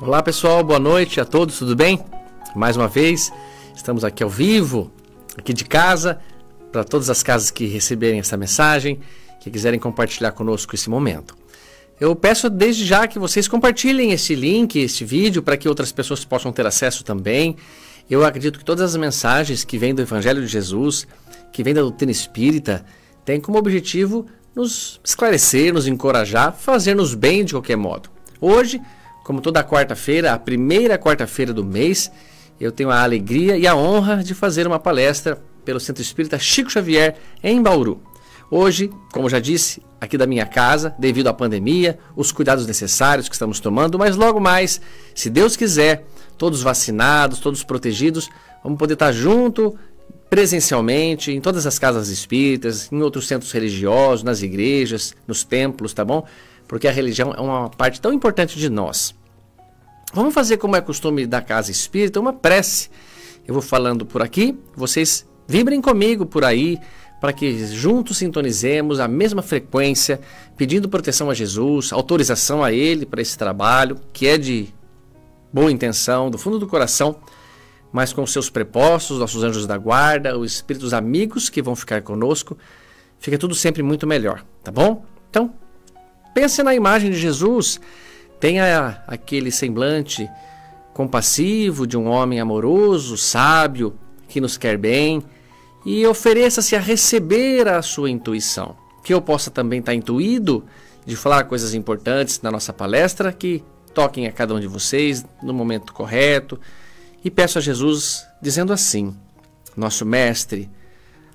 Olá pessoal, boa noite a todos, tudo bem? Mais uma vez, estamos aqui ao vivo, aqui de casa, para todas as casas que receberem essa mensagem, que quiserem compartilhar conosco esse momento. Eu peço desde já que vocês compartilhem esse link, esse vídeo, para que outras pessoas possam ter acesso também. Eu acredito que todas as mensagens que vêm do Evangelho de Jesus, que vêm da doutrina espírita, têm como objetivo nos esclarecer, nos encorajar, fazer-nos bem de qualquer modo. Hoje, como toda quarta-feira, a primeira quarta-feira do mês, eu tenho a alegria e a honra de fazer uma palestra pelo Centro Espírita Chico Xavier em Bauru. Hoje, como já disse, aqui da minha casa, devido à pandemia, os cuidados necessários que estamos tomando, mas logo mais, se Deus quiser, todos vacinados, todos protegidos, vamos poder estar junto presencialmente em todas as casas espíritas, em outros centros religiosos, nas igrejas, nos templos, tá bom? porque a religião é uma parte tão importante de nós. Vamos fazer como é costume da casa espírita, uma prece. Eu vou falando por aqui, vocês vibrem comigo por aí, para que juntos sintonizemos a mesma frequência, pedindo proteção a Jesus, autorização a Ele para esse trabalho, que é de boa intenção, do fundo do coração, mas com seus prepostos, nossos anjos da guarda, os espíritos amigos que vão ficar conosco, fica tudo sempre muito melhor, tá bom? Então, Pense na imagem de Jesus. Tenha aquele semblante compassivo de um homem amoroso, sábio, que nos quer bem e ofereça-se a receber a sua intuição. Que eu possa também estar intuído de falar coisas importantes na nossa palestra que toquem a cada um de vocês no momento correto. E peço a Jesus dizendo assim: Nosso Mestre,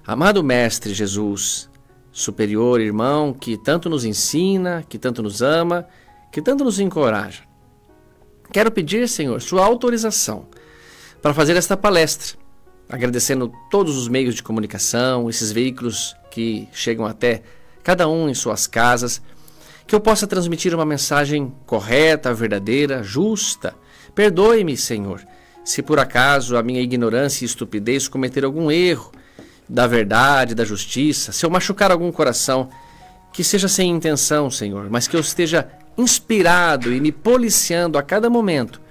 amado Mestre Jesus, superior irmão que tanto nos ensina, que tanto nos ama, que tanto nos encoraja. Quero pedir, Senhor, sua autorização para fazer esta palestra, agradecendo todos os meios de comunicação, esses veículos que chegam até cada um em suas casas, que eu possa transmitir uma mensagem correta, verdadeira, justa. Perdoe-me, Senhor, se por acaso a minha ignorância e estupidez cometer algum erro da verdade, da justiça, se eu machucar algum coração, que seja sem intenção, Senhor, mas que eu esteja inspirado e me policiando a cada momento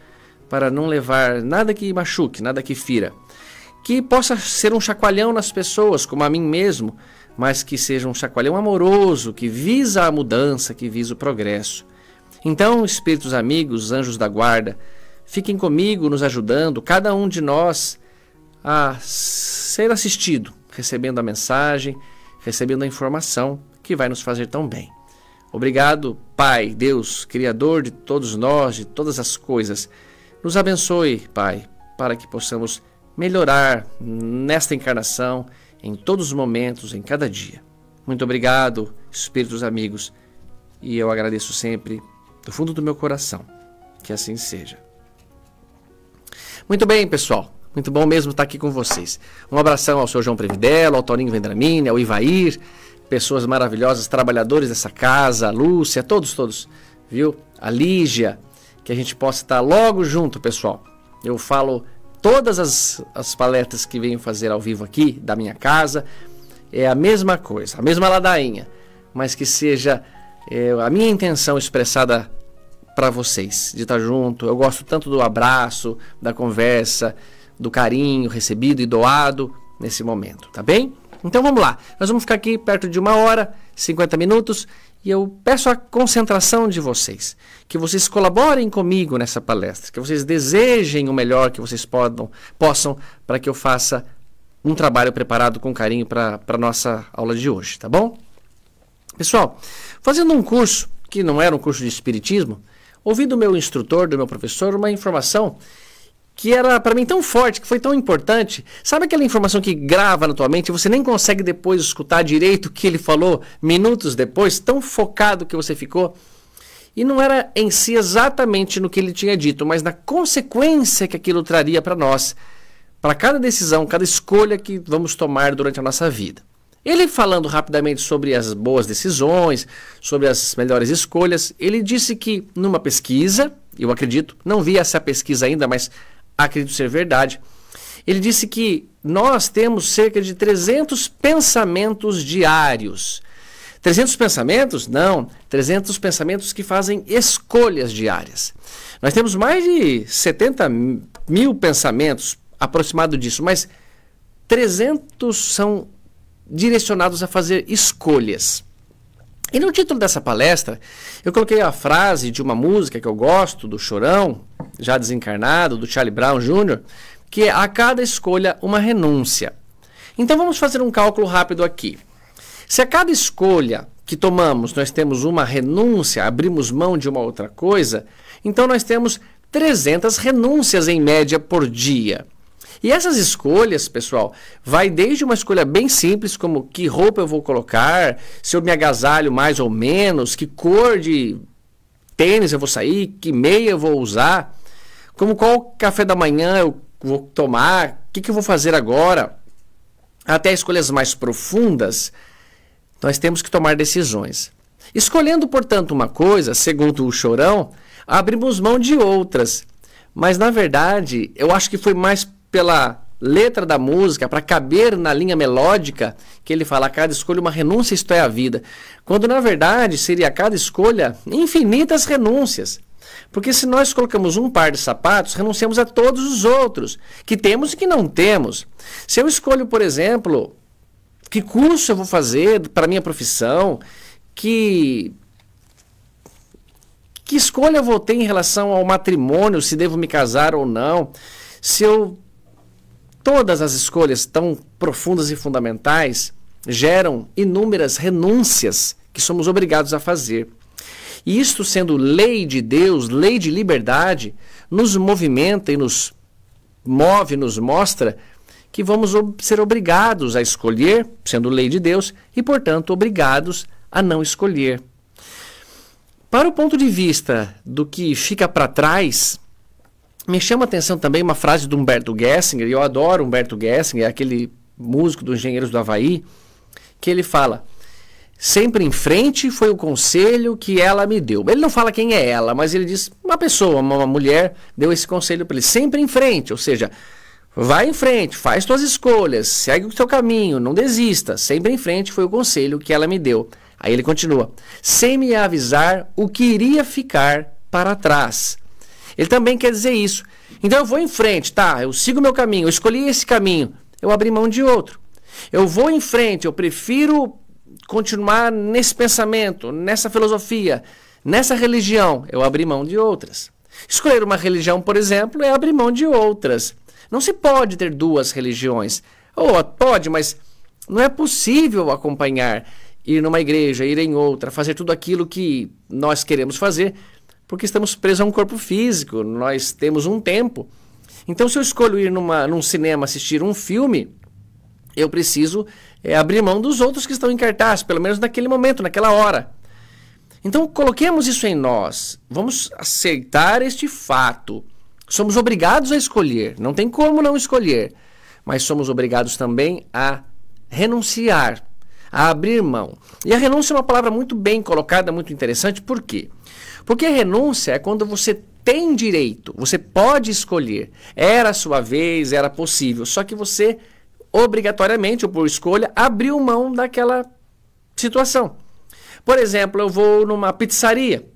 para não levar nada que machuque, nada que fira. Que possa ser um chacoalhão nas pessoas, como a mim mesmo, mas que seja um chacoalhão amoroso, que visa a mudança, que visa o progresso. Então, espíritos amigos, anjos da guarda, fiquem comigo, nos ajudando, cada um de nós, a ser assistido recebendo a mensagem, recebendo a informação que vai nos fazer tão bem. Obrigado, Pai, Deus, Criador de todos nós, de todas as coisas. Nos abençoe, Pai, para que possamos melhorar nesta encarnação, em todos os momentos, em cada dia. Muito obrigado, Espíritos amigos, e eu agradeço sempre do fundo do meu coração. Que assim seja. Muito bem, pessoal. Muito bom mesmo estar aqui com vocês. Um abração ao seu João Previdelo, ao Toninho Vendramini, ao Ivair, pessoas maravilhosas, trabalhadores dessa casa, a Lúcia, todos, todos, viu? A Lígia, que a gente possa estar logo junto, pessoal. Eu falo todas as, as paletas que venho fazer ao vivo aqui, da minha casa, é a mesma coisa, a mesma ladainha, mas que seja é, a minha intenção expressada para vocês, de estar junto. Eu gosto tanto do abraço, da conversa, do carinho recebido e doado nesse momento, tá bem? Então vamos lá, nós vamos ficar aqui perto de uma hora, 50 minutos, e eu peço a concentração de vocês, que vocês colaborem comigo nessa palestra, que vocês desejem o melhor que vocês podam, possam para que eu faça um trabalho preparado com carinho para a nossa aula de hoje, tá bom? Pessoal, fazendo um curso que não era um curso de espiritismo, ouvi do meu instrutor, do meu professor, uma informação que era para mim tão forte, que foi tão importante. Sabe aquela informação que grava na tua mente e você nem consegue depois escutar direito o que ele falou minutos depois, tão focado que você ficou? E não era em si exatamente no que ele tinha dito, mas na consequência que aquilo traria para nós, para cada decisão, cada escolha que vamos tomar durante a nossa vida. Ele falando rapidamente sobre as boas decisões, sobre as melhores escolhas, ele disse que numa pesquisa, eu acredito, não vi essa pesquisa ainda, mas acredito ser verdade, ele disse que nós temos cerca de 300 pensamentos diários. 300 pensamentos? Não, 300 pensamentos que fazem escolhas diárias. Nós temos mais de 70 mil pensamentos aproximado disso, mas 300 são direcionados a fazer escolhas. E no título dessa palestra, eu coloquei a frase de uma música que eu gosto, do Chorão, já desencarnado, do Charlie Brown Jr., que é a cada escolha uma renúncia. Então vamos fazer um cálculo rápido aqui. Se a cada escolha que tomamos nós temos uma renúncia, abrimos mão de uma outra coisa, então nós temos 300 renúncias em média por dia. E essas escolhas, pessoal, vai desde uma escolha bem simples, como que roupa eu vou colocar, se eu me agasalho mais ou menos, que cor de tênis eu vou sair, que meia eu vou usar, como qual café da manhã eu vou tomar? O que, que eu vou fazer agora? Até escolhas mais profundas, nós temos que tomar decisões. Escolhendo, portanto, uma coisa, segundo o Chorão, abrimos mão de outras. Mas, na verdade, eu acho que foi mais pela letra da música, para caber na linha melódica, que ele fala: cada escolha uma renúncia, isto é a vida. Quando, na verdade, seria cada escolha infinitas renúncias. Porque se nós colocamos um par de sapatos, renunciamos a todos os outros, que temos e que não temos. Se eu escolho, por exemplo, que curso eu vou fazer para minha profissão, que que escolha eu vou ter em relação ao matrimônio, se devo me casar ou não, se eu todas as escolhas tão profundas e fundamentais geram inúmeras renúncias que somos obrigados a fazer. E isto sendo lei de Deus, lei de liberdade, nos movimenta e nos move, nos mostra que vamos ser obrigados a escolher, sendo lei de Deus, e portanto obrigados a não escolher. Para o ponto de vista do que fica para trás, me chama a atenção também uma frase do Humberto Gessinger, e eu adoro Humberto Gessinger, é aquele músico dos Engenheiros do Havaí, que ele fala: sempre em frente foi o conselho que ela me deu. Ele não fala quem é ela, mas ele diz uma pessoa, uma mulher deu esse conselho para ele, sempre em frente, ou seja, vai em frente, faz suas escolhas, segue o seu caminho, não desista, sempre em frente foi o conselho que ela me deu. Aí ele continua: sem me avisar o que iria ficar para trás. Ele também quer dizer isso. Então eu vou em frente, tá? Eu sigo meu caminho, eu escolhi esse caminho, eu abri mão de outro. Eu vou em frente, eu prefiro continuar nesse pensamento, nessa filosofia, nessa religião, eu abri mão de outras. Escolher uma religião, por exemplo, é abrir mão de outras. Não se pode ter duas religiões. Ou pode, mas não é possível acompanhar, ir numa igreja, ir em outra, fazer tudo aquilo que nós queremos fazer, porque estamos presos a um corpo físico, nós temos um tempo. Então, se eu escolho ir numa, num cinema assistir um filme, eu preciso é, abrir mão dos outros que estão em cartaz, pelo menos naquele momento, naquela hora. Então, coloquemos isso em nós. Vamos aceitar este fato. Somos obrigados a escolher. Não tem como não escolher. Mas somos obrigados também a renunciar, a abrir mão. E a renúncia é uma palavra muito bem colocada, muito interessante. Por quê? Porque a renúncia é quando você tem direito, você pode escolher. Era a sua vez, era possível, só que você obrigatoriamente ou por escolha, abriu mão daquela situação. Por exemplo, eu vou numa pizzaria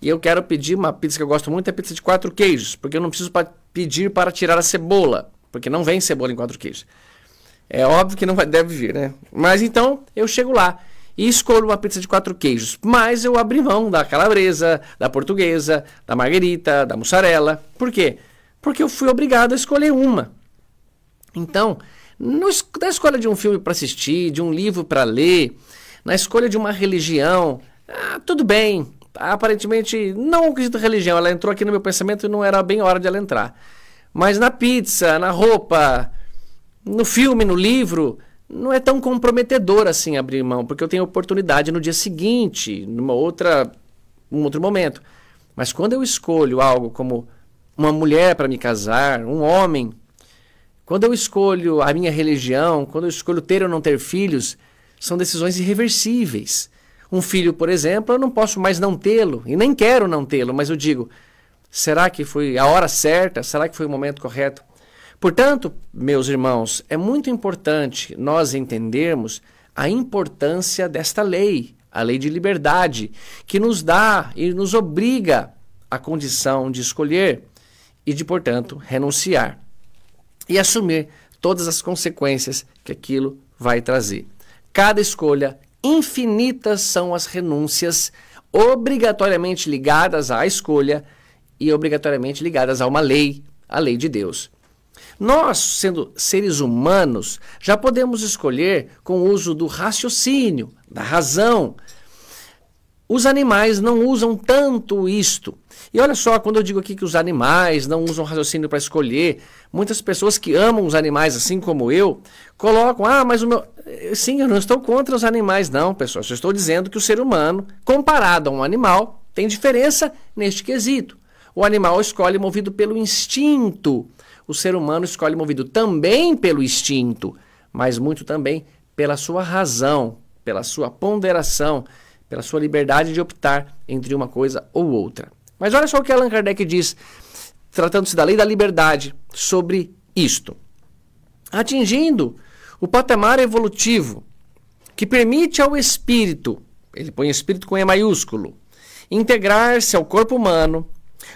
e eu quero pedir uma pizza que eu gosto muito, é pizza de quatro queijos, porque eu não preciso pedir para tirar a cebola, porque não vem cebola em quatro queijos. É óbvio que não vai, deve vir, né? Mas então eu chego lá e escolho uma pizza de quatro queijos, mas eu abri mão da calabresa, da portuguesa, da margarita, da mussarela. Por quê? Porque eu fui obrigado a escolher uma. Então, no, escolha de um filme para assistir, de um livro para ler, na escolha de uma religião. Ah, tudo bem. Aparentemente, não acredito religião. Ela entrou aqui no meu pensamento e não era bem hora de ela entrar. Mas na pizza, na roupa, no filme, no livro, não é tão comprometedor assim abrir mão, porque eu tenho oportunidade no dia seguinte, numa outra, um outro momento. Mas quando eu escolho algo como uma mulher para me casar, um homem quando eu escolho a minha religião, quando eu escolho ter ou não ter filhos, são decisões irreversíveis. Um filho, por exemplo, eu não posso mais não tê-lo, e nem quero não tê-lo, mas eu digo: será que foi a hora certa? Será que foi o momento correto? Portanto, meus irmãos, é muito importante nós entendermos a importância desta lei, a lei de liberdade, que nos dá e nos obriga a condição de escolher e de, portanto, renunciar e assumir todas as consequências que aquilo vai trazer. Cada escolha, infinitas são as renúncias obrigatoriamente ligadas à escolha e obrigatoriamente ligadas a uma lei, a lei de Deus. Nós, sendo seres humanos, já podemos escolher com o uso do raciocínio, da razão, os animais não usam tanto isto. E olha só, quando eu digo aqui que os animais não usam raciocínio para escolher, muitas pessoas que amam os animais, assim como eu, colocam: ah, mas o meu. Eh, sim, eu não estou contra os animais, não, pessoal. Só estou dizendo que o ser humano, comparado a um animal, tem diferença neste quesito. O animal escolhe movido pelo instinto. O ser humano escolhe movido também pelo instinto, mas muito também pela sua razão, pela sua ponderação, pela sua liberdade de optar entre uma coisa ou outra. Mas olha só o que Allan Kardec diz, tratando-se da lei da liberdade, sobre isto. Atingindo o patamar evolutivo que permite ao espírito, ele põe espírito com E maiúsculo, integrar-se ao corpo humano,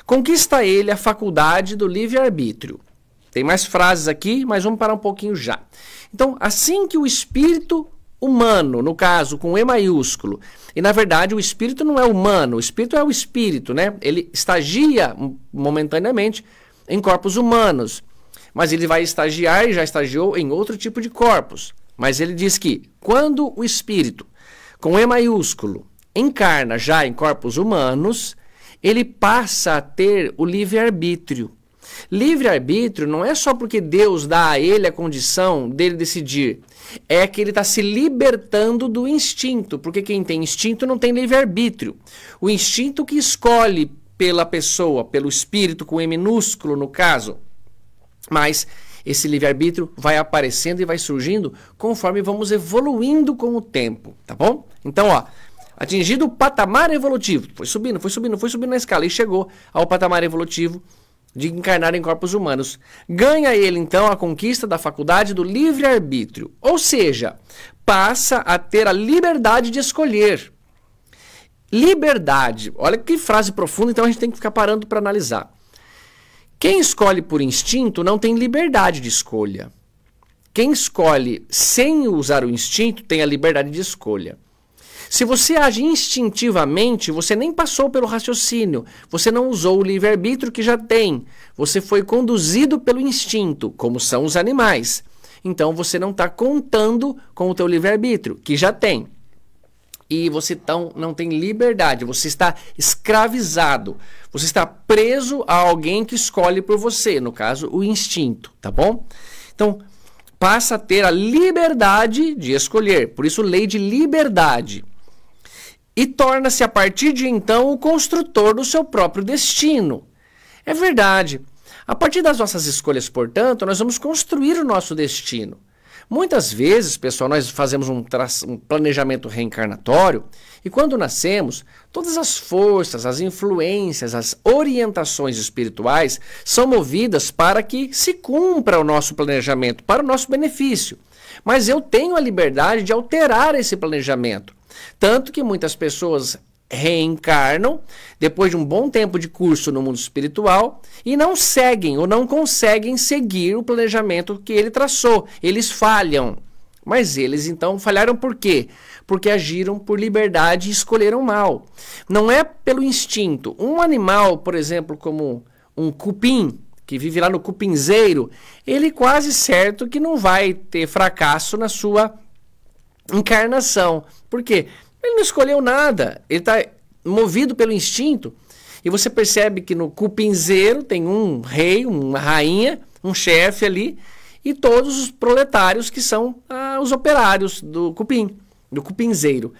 conquista ele a faculdade do livre-arbítrio. Tem mais frases aqui, mas vamos parar um pouquinho já. Então, assim que o espírito humano, no caso com E maiúsculo. E na verdade o espírito não é humano, o espírito é o espírito, né? Ele estagia momentaneamente em corpos humanos, mas ele vai estagiar e já estagiou em outro tipo de corpos. Mas ele diz que quando o espírito com E maiúsculo encarna já em corpos humanos, ele passa a ter o livre-arbítrio. Livre-arbítrio não é só porque Deus dá a ele a condição dele decidir. É que ele está se libertando do instinto, porque quem tem instinto não tem livre-arbítrio. O instinto que escolhe pela pessoa, pelo espírito, com E minúsculo no caso. Mas esse livre-arbítrio vai aparecendo e vai surgindo conforme vamos evoluindo com o tempo, tá bom? Então, ó, atingido o patamar evolutivo, foi subindo, foi subindo, foi subindo na escala e chegou ao patamar evolutivo de encarnar em corpos humanos. Ganha ele, então, a conquista da faculdade do livre-arbítrio, ou seja, passa a ter a liberdade de escolher. Liberdade. Olha que frase profunda, então a gente tem que ficar parando para analisar. Quem escolhe por instinto não tem liberdade de escolha. Quem escolhe sem usar o instinto tem a liberdade de escolha. Se você age instintivamente, você nem passou pelo raciocínio, você não usou o livre-arbítrio que já tem, você foi conduzido pelo instinto, como são os animais. Então você não está contando com o teu livre-arbítrio, que já tem. E você tão, não tem liberdade, você está escravizado, você está preso a alguém que escolhe por você, no caso, o instinto, tá bom? Então, passa a ter a liberdade de escolher. Por isso, lei de liberdade e torna-se a partir de então o construtor do seu próprio destino. É verdade. A partir das nossas escolhas, portanto, nós vamos construir o nosso destino. Muitas vezes, pessoal, nós fazemos um, um, planejamento reencarnatório e quando nascemos, todas as forças, as influências, as orientações espirituais são movidas para que se cumpra o nosso planejamento, para o nosso benefício. Mas eu tenho a liberdade de alterar esse planejamento. Tanto que muitas pessoas reencarnam depois de um bom tempo de curso no mundo espiritual e não seguem ou não conseguem seguir o planejamento que ele traçou. Eles falham. Mas eles então falharam por quê? Porque agiram por liberdade e escolheram mal. Não é pelo instinto. Um animal, por exemplo, como um cupim, que vive lá no cupinzeiro, ele quase certo que não vai ter fracasso na sua encarnação. Por quê? Ele não escolheu nada, ele está movido pelo instinto. E você percebe que no cupinzeiro tem um rei, uma rainha, um chefe ali, e todos os proletários que são ah, os operários do cupim, do cupinzeiro.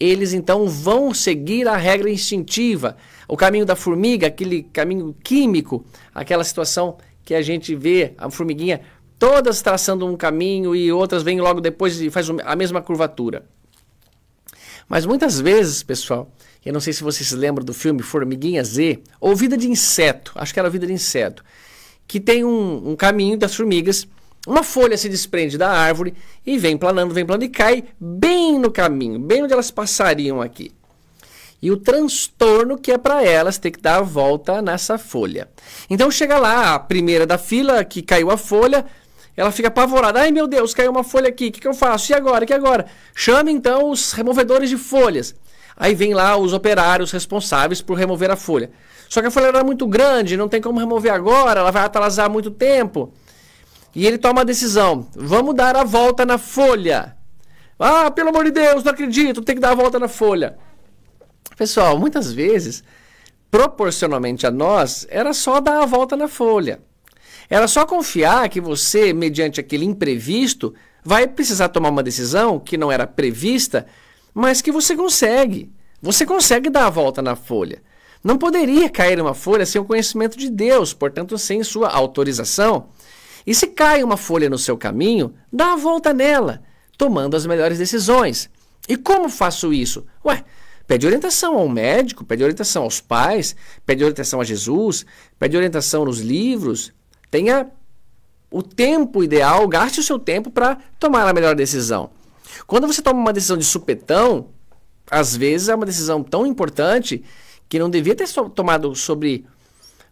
Eles então vão seguir a regra instintiva, o caminho da formiga, aquele caminho químico, aquela situação que a gente vê a formiguinha todas traçando um caminho e outras vêm logo depois e faz a mesma curvatura. Mas muitas vezes, pessoal, eu não sei se vocês se lembram do filme Formiguinha Z, ou Vida de Inseto, acho que era Vida de Inseto, que tem um, um caminho das formigas, uma folha se desprende da árvore e vem planando, vem planando e cai bem no caminho, bem onde elas passariam aqui. E o transtorno que é para elas ter que dar a volta nessa folha. Então chega lá a primeira da fila que caiu a folha, ela fica apavorada. Ai meu Deus, caiu uma folha aqui. O que, que eu faço? E agora? E que agora? Chame então os removedores de folhas. Aí vem lá os operários responsáveis por remover a folha. Só que a folha era é muito grande, não tem como remover agora, ela vai atrasar muito tempo. E ele toma a decisão: vamos dar a volta na folha. Ah, pelo amor de Deus, não acredito, tem que dar a volta na folha. Pessoal, muitas vezes, proporcionalmente a nós, era só dar a volta na folha. Ela só confiar que você, mediante aquele imprevisto, vai precisar tomar uma decisão que não era prevista, mas que você consegue. Você consegue dar a volta na folha. Não poderia cair uma folha sem o conhecimento de Deus, portanto, sem sua autorização. E se cai uma folha no seu caminho, dá a volta nela, tomando as melhores decisões. E como faço isso? Ué, pede orientação ao médico, pede orientação aos pais, pede orientação a Jesus, pede orientação nos livros, Tenha o tempo ideal, gaste o seu tempo para tomar a melhor decisão. Quando você toma uma decisão de supetão, às vezes é uma decisão tão importante que não devia ter sido tomado sobre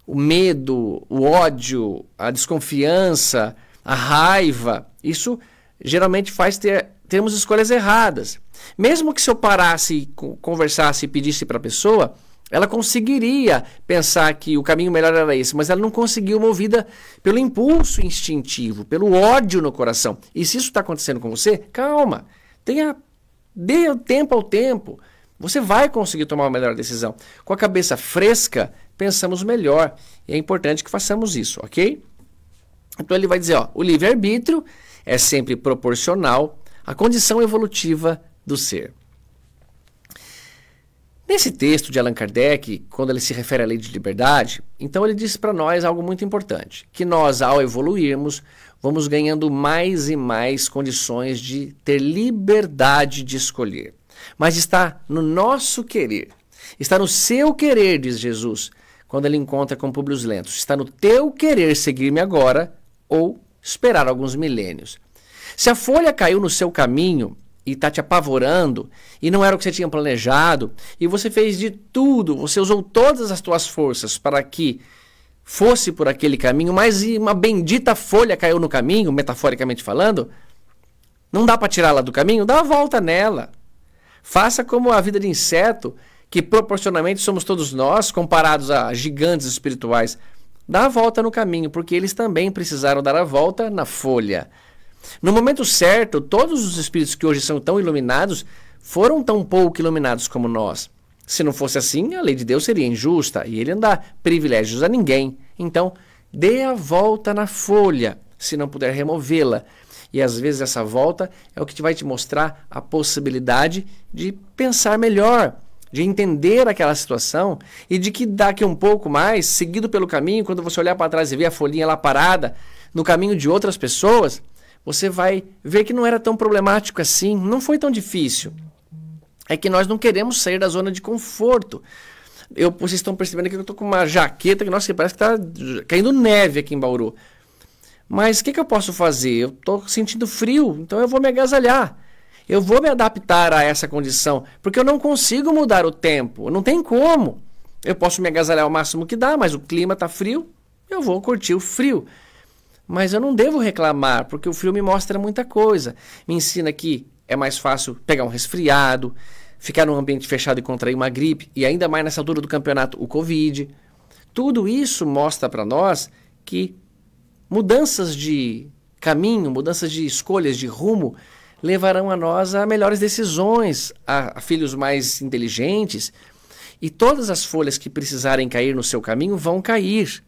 o medo, o ódio, a desconfiança, a raiva. Isso geralmente faz ter, termos escolhas erradas. Mesmo que se eu parasse, conversasse e pedisse para a pessoa, ela conseguiria pensar que o caminho melhor era esse, mas ela não conseguiu, movida pelo impulso instintivo, pelo ódio no coração. E se isso está acontecendo com você, calma, tenha, dê tempo ao tempo. Você vai conseguir tomar uma melhor decisão. Com a cabeça fresca, pensamos melhor. E é importante que façamos isso, ok? Então ele vai dizer: ó, o livre-arbítrio é sempre proporcional à condição evolutiva do ser. Nesse texto de Allan Kardec, quando ele se refere à lei de liberdade, então ele diz para nós algo muito importante: que nós, ao evoluirmos, vamos ganhando mais e mais condições de ter liberdade de escolher. Mas está no nosso querer, está no seu querer, diz Jesus, quando ele encontra com Públio Lentos: está no teu querer seguir-me agora ou esperar alguns milênios. Se a folha caiu no seu caminho, e tá te apavorando e não era o que você tinha planejado e você fez de tudo, você usou todas as suas forças para que fosse por aquele caminho, mas uma bendita folha caiu no caminho, metaforicamente falando, não dá para tirá-la do caminho, dá a volta nela. Faça como a vida de inseto, que proporcionalmente somos todos nós comparados a gigantes espirituais. Dá a volta no caminho, porque eles também precisaram dar a volta na folha. No momento certo, todos os espíritos que hoje são tão iluminados foram tão pouco iluminados como nós. Se não fosse assim, a lei de Deus seria injusta e ele não dá privilégios a ninguém. Então, dê a volta na folha, se não puder removê-la. E às vezes essa volta é o que vai te mostrar a possibilidade de pensar melhor, de entender aquela situação e de que daqui um pouco mais, seguido pelo caminho, quando você olhar para trás e ver a folhinha lá parada no caminho de outras pessoas, você vai ver que não era tão problemático assim, não foi tão difícil. É que nós não queremos sair da zona de conforto. Eu, vocês estão percebendo que eu estou com uma jaqueta que, nossa, que parece que está caindo neve aqui em Bauru. Mas o que, que eu posso fazer? Eu estou sentindo frio, então eu vou me agasalhar. Eu vou me adaptar a essa condição, porque eu não consigo mudar o tempo, não tem como. Eu posso me agasalhar o máximo que dá, mas o clima está frio, eu vou curtir o frio. Mas eu não devo reclamar, porque o filme mostra muita coisa. Me ensina que é mais fácil pegar um resfriado, ficar num ambiente fechado e contrair uma gripe, e ainda mais nessa altura do campeonato, o Covid. Tudo isso mostra para nós que mudanças de caminho, mudanças de escolhas, de rumo, levarão a nós a melhores decisões, a, a filhos mais inteligentes. E todas as folhas que precisarem cair no seu caminho vão cair.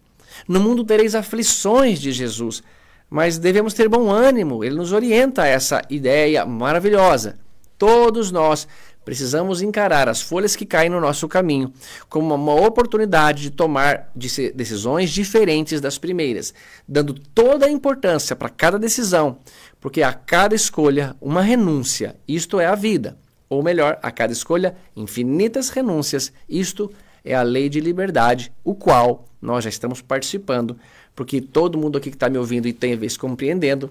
No mundo tereis aflições de Jesus, mas devemos ter bom ânimo. Ele nos orienta a essa ideia maravilhosa. Todos nós precisamos encarar as folhas que caem no nosso caminho como uma oportunidade de tomar decisões diferentes das primeiras, dando toda a importância para cada decisão, porque a cada escolha uma renúncia. Isto é a vida. Ou melhor, a cada escolha infinitas renúncias. Isto é a lei de liberdade, o qual nós já estamos participando, porque todo mundo aqui que está me ouvindo e tem vez compreendendo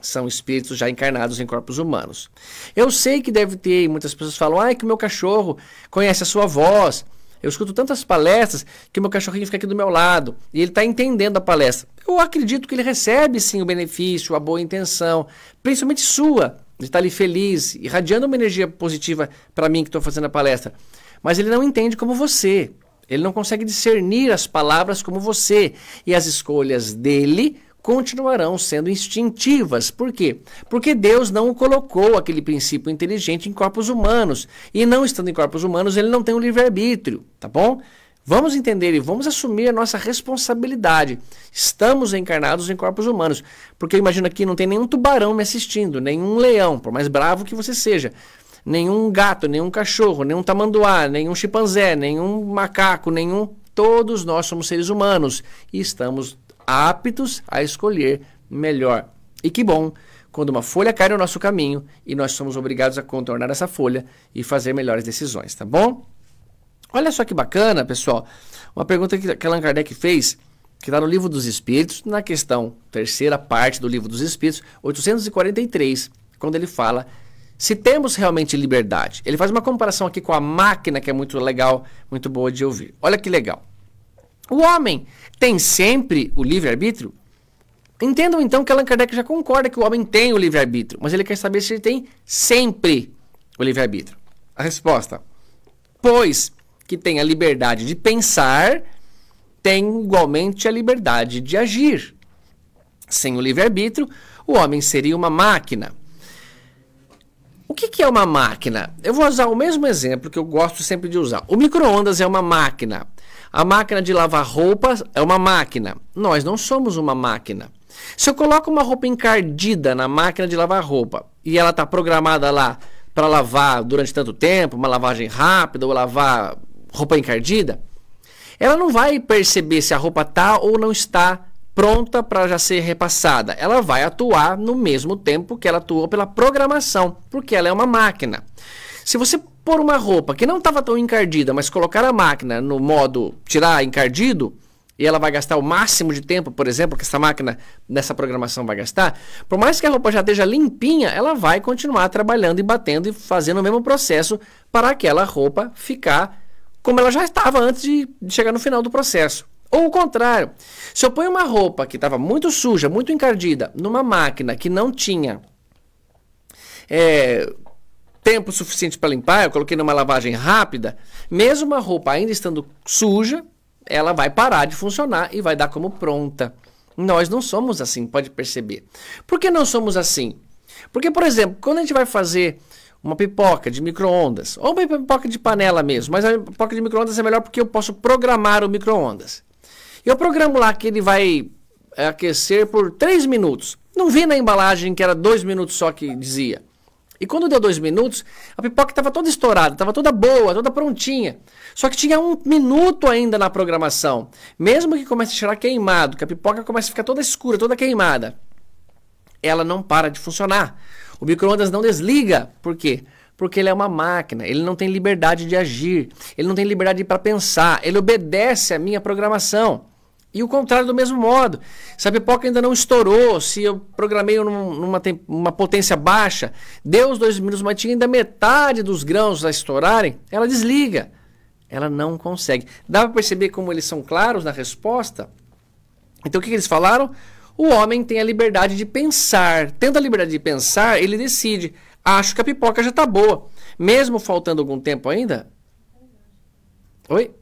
são espíritos já encarnados em corpos humanos. Eu sei que deve ter, muitas pessoas falam, ah, é que o meu cachorro conhece a sua voz. Eu escuto tantas palestras que o meu cachorrinho fica aqui do meu lado e ele está entendendo a palestra. Eu acredito que ele recebe sim o benefício, a boa intenção, principalmente sua, de estar tá ali feliz, irradiando uma energia positiva para mim que estou fazendo a palestra. Mas ele não entende como você. Ele não consegue discernir as palavras como você. E as escolhas dele continuarão sendo instintivas. Por quê? Porque Deus não colocou aquele princípio inteligente em corpos humanos. E não estando em corpos humanos, ele não tem o um livre-arbítrio, tá bom? Vamos entender e vamos assumir a nossa responsabilidade. Estamos encarnados em corpos humanos. Porque imagina que não tem nenhum tubarão me assistindo, nenhum leão, por mais bravo que você seja nenhum gato, nenhum cachorro, nenhum tamanduá, nenhum chimpanzé, nenhum macaco, nenhum. Todos nós somos seres humanos e estamos aptos a escolher melhor. E que bom quando uma folha cai no nosso caminho e nós somos obrigados a contornar essa folha e fazer melhores decisões, tá bom? Olha só que bacana, pessoal. Uma pergunta que Allan Kardec fez, que está no Livro dos Espíritos, na questão terceira parte do Livro dos Espíritos, 843, quando ele fala se temos realmente liberdade. Ele faz uma comparação aqui com a máquina, que é muito legal, muito boa de ouvir. Olha que legal. O homem tem sempre o livre-arbítrio? Entendam então que Allan Kardec já concorda que o homem tem o livre-arbítrio, mas ele quer saber se ele tem sempre o livre-arbítrio. A resposta: pois que tem a liberdade de pensar, tem igualmente a liberdade de agir. Sem o livre-arbítrio, o homem seria uma máquina. O que, que é uma máquina? Eu vou usar o mesmo exemplo que eu gosto sempre de usar. O micro-ondas é uma máquina. A máquina de lavar roupas é uma máquina. Nós não somos uma máquina. Se eu coloco uma roupa encardida na máquina de lavar roupa e ela está programada lá para lavar durante tanto tempo, uma lavagem rápida ou lavar roupa encardida, ela não vai perceber se a roupa está ou não está pronta para já ser repassada. Ela vai atuar no mesmo tempo que ela atuou pela programação, porque ela é uma máquina. Se você pôr uma roupa que não estava tão encardida, mas colocar a máquina no modo tirar encardido, e ela vai gastar o máximo de tempo, por exemplo, que essa máquina nessa programação vai gastar, por mais que a roupa já esteja limpinha, ela vai continuar trabalhando e batendo e fazendo o mesmo processo para aquela roupa ficar como ela já estava antes de chegar no final do processo. Ou o contrário, se eu ponho uma roupa que estava muito suja, muito encardida, numa máquina que não tinha é, tempo suficiente para limpar, eu coloquei numa lavagem rápida, mesmo uma roupa ainda estando suja, ela vai parar de funcionar e vai dar como pronta. Nós não somos assim, pode perceber. Por que não somos assim? Porque, por exemplo, quando a gente vai fazer uma pipoca de micro-ondas, ou uma pipoca de panela mesmo, mas a pipoca de micro-ondas é melhor porque eu posso programar o micro-ondas. Eu programo lá que ele vai é, aquecer por 3 minutos. Não vi na embalagem que era 2 minutos só que dizia. E quando deu dois minutos, a pipoca estava toda estourada, estava toda boa, toda prontinha. Só que tinha um minuto ainda na programação. Mesmo que comece a cheirar queimado, que a pipoca comece a ficar toda escura, toda queimada, ela não para de funcionar. O microondas não desliga. Por quê? Porque ele é uma máquina, ele não tem liberdade de agir, ele não tem liberdade para pensar, ele obedece à minha programação. E o contrário do mesmo modo. Se a pipoca ainda não estourou, se eu programei num, numa uma potência baixa, deu os dois minutos, mas tinha ainda metade dos grãos a estourarem, ela desliga. Ela não consegue. Dá para perceber como eles são claros na resposta? Então o que, que eles falaram? O homem tem a liberdade de pensar. Tendo a liberdade de pensar, ele decide. Acho que a pipoca já está boa. Mesmo faltando algum tempo ainda. Oi?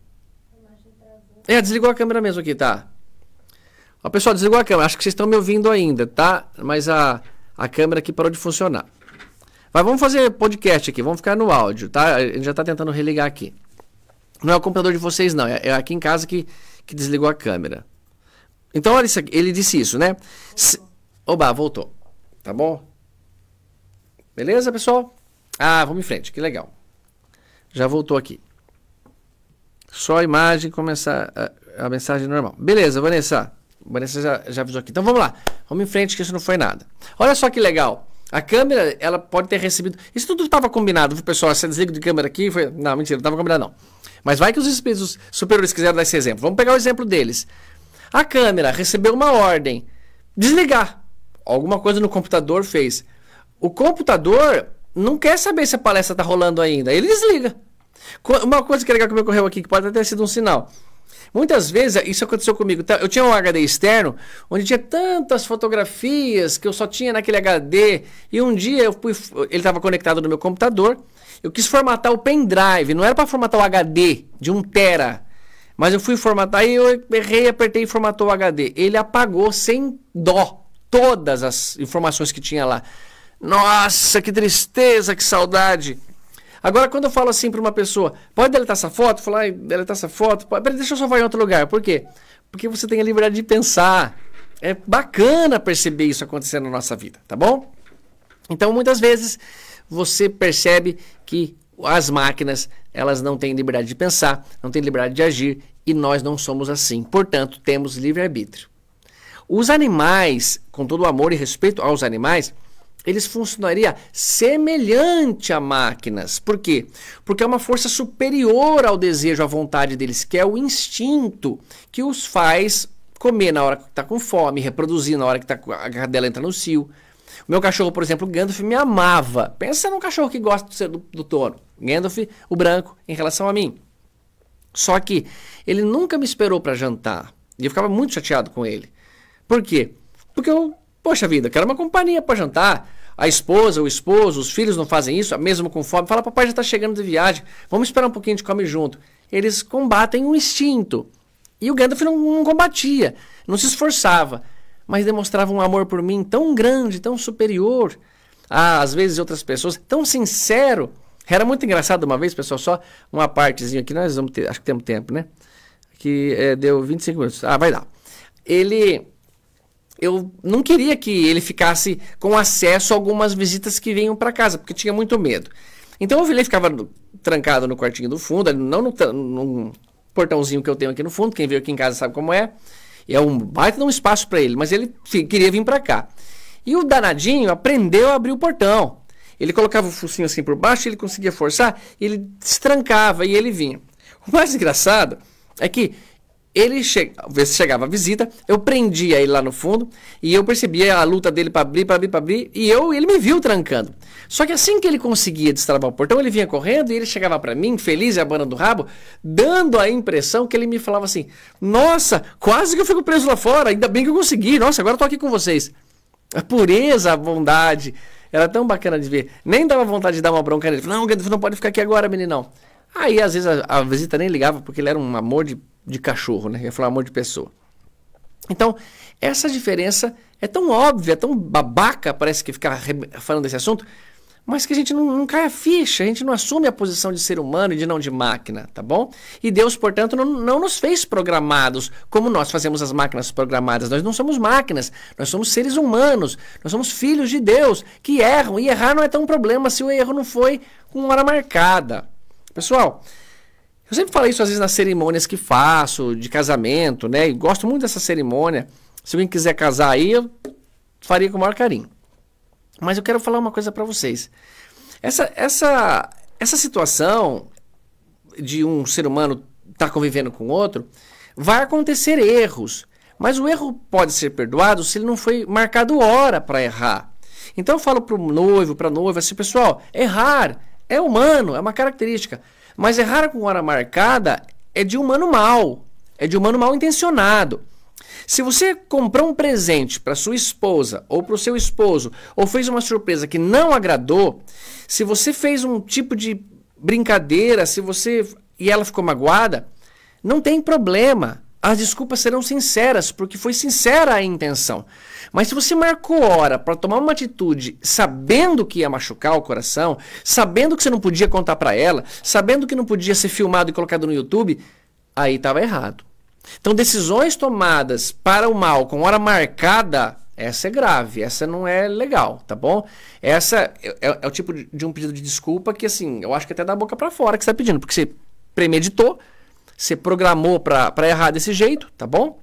É, desligou a câmera mesmo aqui, tá? Ó, pessoal, desligou a câmera. Acho que vocês estão me ouvindo ainda, tá? Mas a, a câmera aqui parou de funcionar. Mas vamos fazer podcast aqui, vamos ficar no áudio, tá? A gente já tá tentando religar aqui. Não é o computador de vocês, não. É, é aqui em casa que, que desligou a câmera. Então, olha isso aqui. Ele disse isso, né? Se... Oba, voltou. Tá bom? Beleza, pessoal? Ah, vamos em frente. Que legal. Já voltou aqui. Só a imagem começar a, a mensagem normal. Beleza, Vanessa. Vanessa já, já avisou aqui. Então vamos lá. Vamos em frente que isso não foi nada. Olha só que legal. A câmera, ela pode ter recebido. Isso tudo estava combinado, viu, pessoal? Você desliga de câmera aqui foi. Não, mentira, não estava combinado, não. Mas vai que os espíritos superiores quiseram dar esse exemplo. Vamos pegar o exemplo deles. A câmera recebeu uma ordem: desligar. Alguma coisa no computador fez. O computador não quer saber se a palestra está rolando ainda. Ele desliga. Uma coisa que é legal que me ocorreu aqui, que pode até ter sido um sinal. Muitas vezes isso aconteceu comigo. Tá? Eu tinha um HD externo onde tinha tantas fotografias que eu só tinha naquele HD. E um dia eu fui, ele estava conectado no meu computador. Eu quis formatar o pendrive. Não era para formatar o HD de 1 tera. Mas eu fui formatar e eu errei, apertei e formatou o HD. Ele apagou sem dó todas as informações que tinha lá. Nossa, que tristeza, que saudade. Agora, quando eu falo assim para uma pessoa, pode deletar essa foto? Falar, deletar essa foto? Pode... Peraí, deixa eu só vai em outro lugar. Por quê? Porque você tem a liberdade de pensar. É bacana perceber isso acontecendo na nossa vida, tá bom? Então, muitas vezes, você percebe que as máquinas, elas não têm liberdade de pensar, não têm liberdade de agir e nós não somos assim. Portanto, temos livre-arbítrio. Os animais, com todo o amor e respeito aos animais, eles funcionariam semelhante a máquinas. Por quê? Porque é uma força superior ao desejo, à vontade deles, que é o instinto que os faz comer na hora que está com fome, reproduzir na hora que tá, a cadela entra no cio. O meu cachorro, por exemplo, Gandalf, me amava. Pensa num cachorro que gosta de do, do touro. Gandalf, o branco, em relação a mim. Só que ele nunca me esperou para jantar. E eu ficava muito chateado com ele. Por quê? Porque eu Poxa vida, quero uma companhia para jantar. A esposa, o esposo, os filhos não fazem isso, mesmo com fome. Fala, papai já está chegando de viagem, vamos esperar um pouquinho, de comer come junto. Eles combatem um instinto. E o Gandalf não, não combatia, não se esforçava, mas demonstrava um amor por mim tão grande, tão superior a, ah, às vezes, outras pessoas, tão sincero. Era muito engraçado uma vez, pessoal, só uma partezinha aqui, nós vamos ter, acho que temos tempo, né? Que é, deu 25 minutos. Ah, vai dar. Ele eu não queria que ele ficasse com acesso a algumas visitas que vinham para casa, porque tinha muito medo. Então ele ficava no, trancado no quartinho do fundo, não no, portãozinho que eu tenho aqui no fundo, quem veio aqui em casa sabe como é. É um baita um espaço para ele, mas ele queria vir para cá. E o danadinho aprendeu a abrir o portão. Ele colocava o focinho assim por baixo, ele conseguia forçar, ele destrancava e ele vinha. O mais engraçado é que ele che... chegava a visita, eu prendia ele lá no fundo e eu percebia a luta dele para abrir, para abrir, para abrir, e eu, ele me viu trancando. Só que assim que ele conseguia destravar o portão, ele vinha correndo e ele chegava para mim, feliz e abanando o rabo, dando a impressão que ele me falava assim: "Nossa, quase que eu fico preso lá fora, ainda bem que eu consegui. Nossa, agora eu tô aqui com vocês". A pureza, a bondade, era tão bacana de ver. Nem dava vontade de dar uma bronca nele. Não, não pode ficar aqui agora, meninão. Aí às vezes a, a visita nem ligava porque ele era um amor de de cachorro, né? Eu ia falar amor de pessoa. Então, essa diferença é tão óbvia, é tão babaca, parece que ficar falando desse assunto, mas que a gente não, não, cai a ficha, a gente não assume a posição de ser humano e de não de máquina, tá bom? E Deus, portanto, não, não nos fez programados como nós fazemos as máquinas programadas. Nós não somos máquinas, nós somos seres humanos, nós somos filhos de Deus que erram, e errar não é tão problema se o erro não foi com hora marcada. Pessoal, eu sempre falei isso às vezes nas cerimônias que faço, de casamento, né? E gosto muito dessa cerimônia. Se alguém quiser casar aí, eu faria com o maior carinho. Mas eu quero falar uma coisa para vocês. Essa, essa, essa situação de um ser humano estar tá convivendo com outro, vai acontecer erros. Mas o erro pode ser perdoado se ele não foi marcado hora para errar. Então eu falo para o noivo, para a noiva, assim, pessoal, errar é humano, é uma característica. Mas errar com hora marcada é de humano mal, é de humano mal intencionado. Se você comprou um presente para sua esposa ou para o seu esposo, ou fez uma surpresa que não agradou, se você fez um tipo de brincadeira, se você e ela ficou magoada, não tem problema. As desculpas serão sinceras, porque foi sincera a intenção. Mas se você marcou hora para tomar uma atitude sabendo que ia machucar o coração, sabendo que você não podia contar para ela, sabendo que não podia ser filmado e colocado no YouTube, aí estava errado. Então, decisões tomadas para o mal com hora marcada, essa é grave, essa não é legal, tá bom? Essa é, é, é o tipo de, de, um pedido de desculpa que, assim, eu acho que até da boca para fora que você está pedindo, porque você premeditou, você programou para errar desse jeito, tá bom?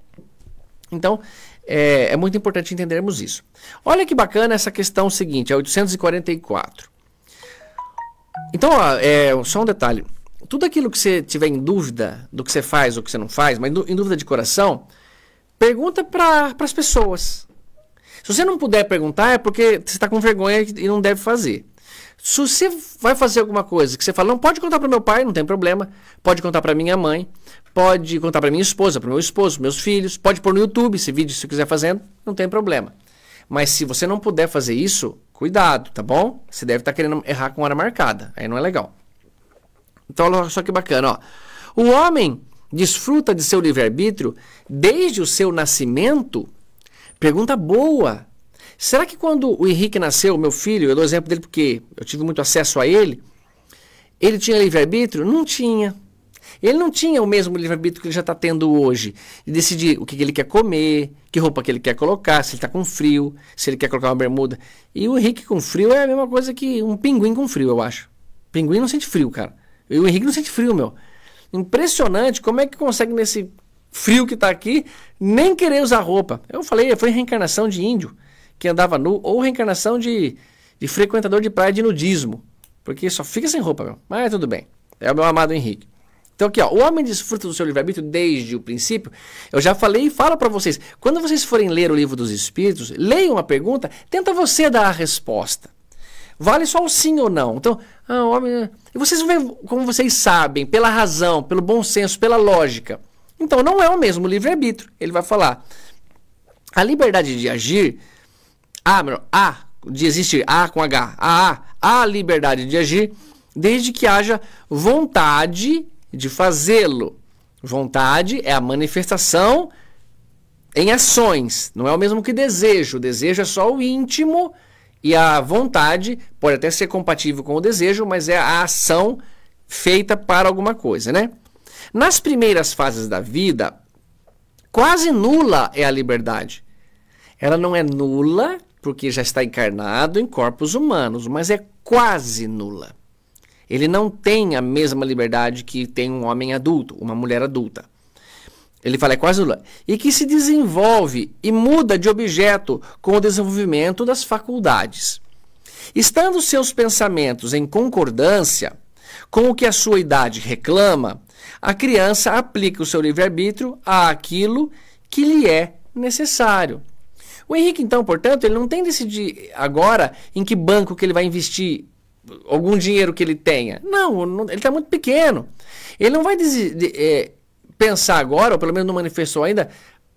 Então, é, é muito importante entendermos isso. Olha que bacana essa questão seguinte, é 844. Então, ó, é, só um detalhe. Tudo aquilo que você tiver em dúvida do que você faz ou que você não faz, mas em dúvida de coração, pergunta para as pessoas. Se você não puder perguntar, é porque você está com vergonha e não deve fazer. Se você vai fazer alguma coisa que você fala, não pode contar para meu pai, não tem problema. Pode contar para minha mãe, pode contar para minha esposa, para meu esposo, meus filhos, pode pôr no YouTube esse vídeo se quiser fazendo, não tem problema. Mas se você não puder fazer isso, cuidado, tá bom? Você deve estar tá querendo errar com hora marcada, aí não é legal. Então, olha só que bacana, ó. O homem desfruta de seu livre-arbítrio desde o seu nascimento? Pergunta boa. Será que quando o Henrique nasceu, meu filho, eu dou exemplo dele porque eu tive muito acesso a ele, ele tinha livre-arbítrio? Não tinha. Ele não tinha o mesmo livre-arbítrio que ele já está tendo hoje. De decidir o que, que ele quer comer, que roupa que ele quer colocar, se ele está com frio, se ele quer colocar uma bermuda. E o Henrique com frio é a mesma coisa que um pinguim com frio, eu acho. Pinguim não sente frio, cara. E o Henrique não sente frio, meu. Impressionante como é que consegue, nesse frio que está aqui, nem querer usar roupa. Eu falei, foi reencarnação de índio que andava nu, ou reencarnação de, de frequentador de praia de nudismo. Porque só fica sem roupa, meu. Mas tudo bem. É o meu amado Henrique. Então aqui, ó, o homem desfruta do seu livre-arbítrio desde o princípio. Eu já falei e falo para vocês. Quando vocês forem ler o livro dos Espíritos, leiam uma pergunta, tenta você dar a resposta. Vale só o sim ou não. Então, ah, homem... E vocês vão ver como vocês sabem, pela razão, pelo bom senso, pela lógica. Então não é o mesmo livre-arbítrio. Ele vai falar. A liberdade de agir a, a de existir, A com H, a, a, a liberdade de agir, desde que haja vontade de fazê-lo. Vontade é a manifestação em ações, não é o mesmo que desejo. O desejo é só o íntimo e a vontade pode até ser compatível com o desejo, mas é a ação feita para alguma coisa, né? Nas primeiras fases da vida, quase nula é a liberdade. Ela não é nula porque já está encarnado em corpos humanos, mas é quase nula. Ele não tem a mesma liberdade que tem um homem adulto, uma mulher adulta. Ele fala é quase nula. E que se desenvolve e muda de objeto com o desenvolvimento das faculdades. Estando seus pensamentos em concordância com o que a sua idade reclama, a criança aplica o seu livre-arbítrio àquilo que lhe é necessário. O Henrique, então, portanto, ele não tem decidir agora em que banco que ele vai investir algum dinheiro que ele tenha. Não, não ele está muito pequeno. Ele não vai de, de, é, pensar agora, ou pelo menos não manifestou ainda,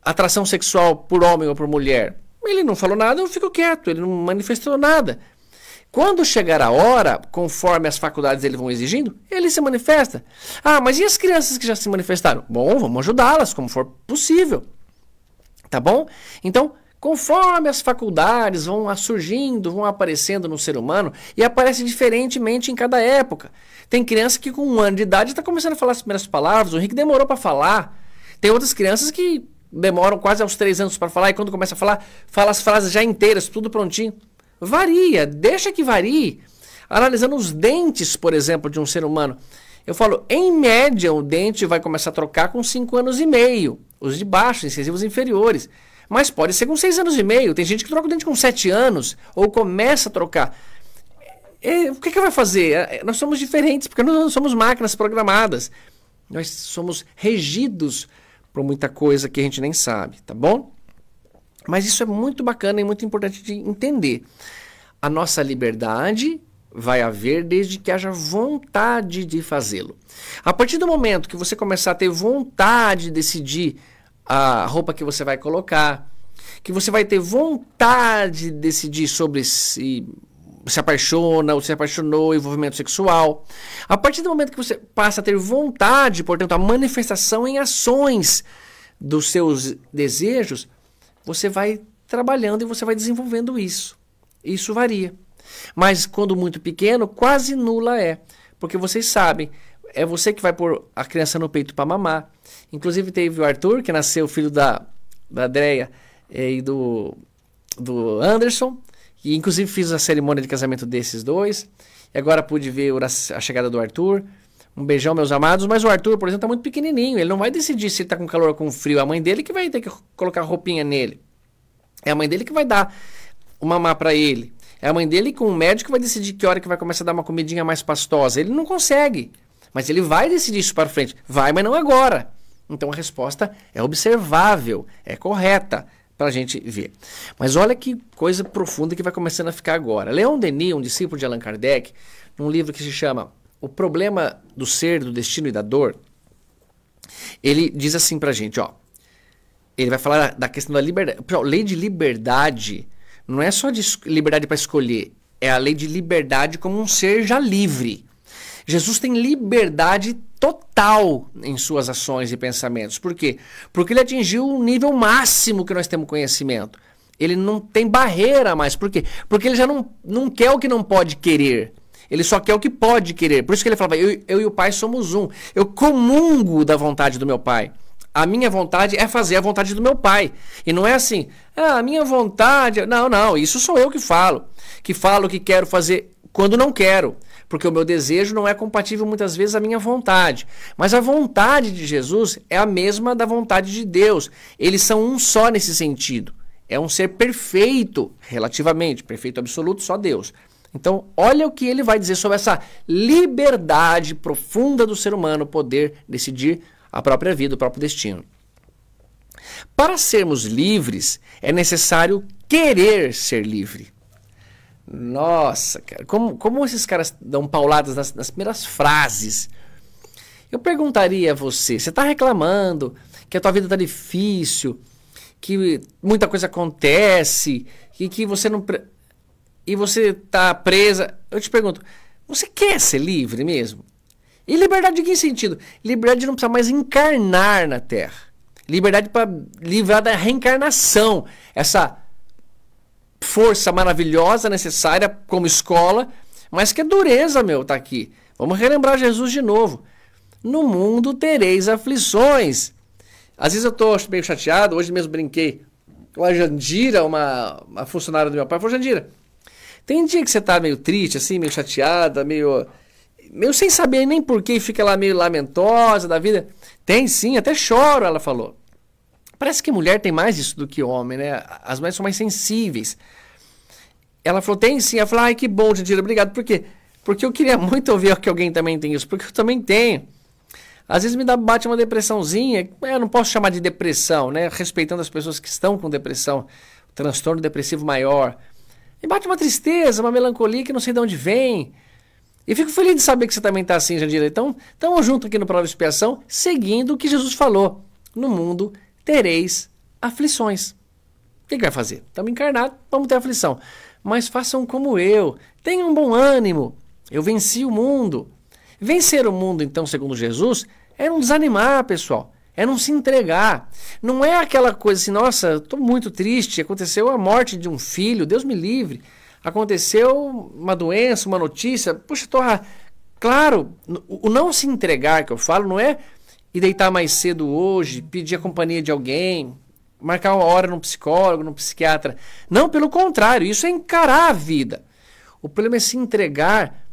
atração sexual por homem ou por mulher. Ele não falou nada, eu fico quieto, ele não manifestou nada. Quando chegar a hora, conforme as faculdades ele vão exigindo, ele se manifesta. Ah, mas e as crianças que já se manifestaram? Bom, vamos ajudá-las como for possível. Tá bom? Então, Conforme as faculdades vão surgindo, vão aparecendo no ser humano e aparece diferentemente em cada época. Tem criança que com um ano de idade está começando a falar as primeiras palavras, o Henrique demorou para falar. Tem outras crianças que demoram quase aos três anos para falar e quando começa a falar, fala as frases já inteiras, tudo prontinho. Varia, deixa que varie. Analisando os dentes, por exemplo, de um ser humano. Eu falo, em média, o dente vai começar a trocar com cinco anos e meio. Os de baixo, incisivos inferiores. Mas pode ser com seis anos e meio. Tem gente que troca o dente com sete anos ou começa a trocar. É, é, o que, que vai fazer? É, nós somos diferentes, porque nós não somos máquinas programadas. Nós somos regidos por muita coisa que a gente nem sabe, tá bom? Mas isso é muito bacana e muito importante de entender. A nossa liberdade vai haver desde que haja vontade de fazê-lo. A partir do momento que você começar a ter vontade de decidir a roupa que você vai colocar, que você vai ter vontade de decidir sobre se se apaixona ou se apaixonou, envolvimento sexual. A partir do momento que você passa a ter vontade, portanto, a manifestação em ações dos seus desejos, você vai trabalhando e você vai desenvolvendo isso. Isso varia. Mas quando muito pequeno, quase nula é, porque vocês sabem, é você que vai pôr a criança no peito para mamar, Inclusive teve o Arthur, que nasceu filho da, da Andrea eh, e do, do Anderson. E inclusive fiz a cerimônia de casamento desses dois. E agora pude ver a chegada do Arthur. Um beijão, meus amados. Mas o Arthur, por exemplo, está muito pequenininho. Ele não vai decidir se está com calor ou com frio. É a mãe dele que vai ter que colocar roupinha nele. É a mãe dele que vai dar uma mamá para ele. É a mãe dele com o médico que vai decidir que hora que vai começar a dar uma comidinha mais pastosa. Ele não consegue. Mas ele vai decidir isso para frente. Vai, mas não agora. Então a resposta é observável, é correta para a gente ver. Mas olha que coisa profunda que vai começando a ficar agora. Leon Denis, um discípulo de Allan Kardec, num livro que se chama O Problema do Ser, do Destino e da Dor, ele diz assim para a gente, ó. Ele vai falar da questão da liberdade. Lei de liberdade não é só de liberdade para escolher, é a lei de liberdade como um ser já livre. Jesus tem liberdade total em suas ações e pensamentos. Por quê? Porque ele atingiu o nível máximo que nós temos conhecimento. Ele não tem barreira mais. Por quê? Porque ele já não, não quer o que não pode querer. Ele só quer o que pode querer. Por isso que ele falava: eu, eu e o pai somos um. Eu comungo da vontade do meu pai. A minha vontade é fazer a vontade do meu pai. E não é assim, ah, a minha vontade. É- não, não, isso sou eu que falo. Que falo que quero fazer quando não quero porque o meu desejo não é compatível muitas vezes a minha vontade. Mas a vontade de Jesus é a mesma da vontade de Deus. Eles são um só nesse sentido. É um ser perfeito, relativamente, perfeito absoluto, só Deus. Então, olha o que ele vai dizer sobre essa liberdade profunda do ser humano poder decidir a própria vida, o próprio destino. Para sermos livres, é necessário querer ser livre. Nossa, cara, como, como esses caras dão pauladas nas, nas primeiras frases? Eu perguntaria a você: você está reclamando que a tua vida está difícil, que muita coisa acontece, e que você não. e você está presa. Eu te pergunto: você quer ser livre mesmo? E liberdade de que sentido? Liberdade de não precisar mais encarnar na Terra. Liberdade para livrar da reencarnação. Essa força maravilhosa, necessária como escola, mas que é dureza, meu, tá aqui. Vamos relembrar Jesus de novo. No mundo tereis aflições. Às vezes eu tô meio chateado, hoje mesmo brinquei com a Jandira, uma, uma funcionária do meu pai, falou, Jandira, tem dia que você tá meio triste, assim, meio chateada, meio meio sem saber nem porquê, fica lá meio lamentosa da vida. Tem sim, até choro, ela falou. Parece que mulher tem mais isso do que homem, né? As mulheres são mais sensíveis. Ela falou, tem sim. Ela falou, ai, que bom, Didira, obrigado. Por quê? Porque eu queria muito ouvir que alguém também tem isso, porque eu também tenho. Às vezes me dá, bate uma depressãozinha, é, eu não posso chamar de depressão, né? Respeitando as pessoas que estão com depressão, transtorno depressivo maior. Me bate uma tristeza, uma melancolia que não sei de onde vem. E fico feliz de saber que você também está assim, Jandira. Então, estamos juntos aqui no Prova Expiação, seguindo o que Jesus falou. No mundo tereis aflições. O que, que vai fazer? Estamos encarnados, vamos ter aflição. Mas façam como eu, tenham bom ânimo. Eu venci o mundo. Vencer o mundo, então, segundo Jesus, é não desanimar, pessoal. É não se entregar. Não é aquela coisa assim, nossa, estou muito triste, aconteceu a morte de um filho, Deus me livre. Aconteceu uma doença, uma notícia, puxa, estou. Claro, o não se entregar que eu falo não é e deitar mais cedo hoje, pedir a companhia de alguém, marcar uma hora num psicólogo, num psiquiatra. Não, pelo contrário, isso é encarar a vida. O problema é se entregar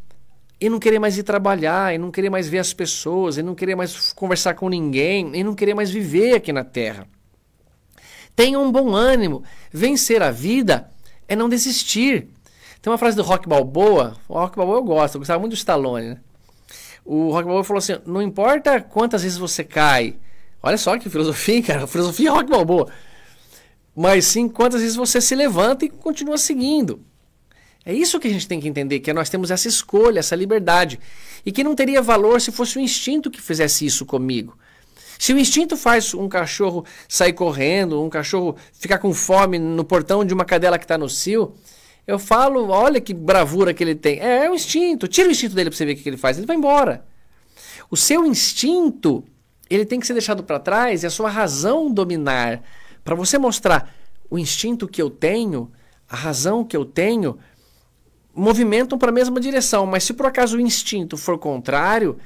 e não querer mais ir trabalhar, e não querer mais ver as pessoas, e não querer mais conversar com ninguém, e não querer mais viver aqui na Terra. Tenha um bom ânimo. Vencer a vida é não desistir. Tem uma frase do Rock Balboa, o Rock Balboa eu gosto, eu gostava muito do Stallone, né? O Rock Balboa falou assim: não importa quantas vezes você cai. Olha só que filosofia, cara. Filosofia é Rock Balboa. Mas sim quantas vezes você se levanta e continua seguindo. É isso que a gente tem que entender, que é nós temos essa escolha, essa liberdade. E que não teria valor se fosse o instinto que fizesse isso comigo. Se o instinto faz um cachorro sair correndo, um cachorro ficar com fome no portão de uma cadela que está no cio, eu falo, olha que bravura que ele tem. É, é um instinto. Tira o instinto dele para você ver o que ele faz. Ele vai embora. O seu instinto, ele tem que ser deixado para trás e a sua razão dominar. Para você mostrar o instinto que eu tenho, a razão que eu tenho, movimentam para a mesma direção. Mas se por acaso o instinto for contrário,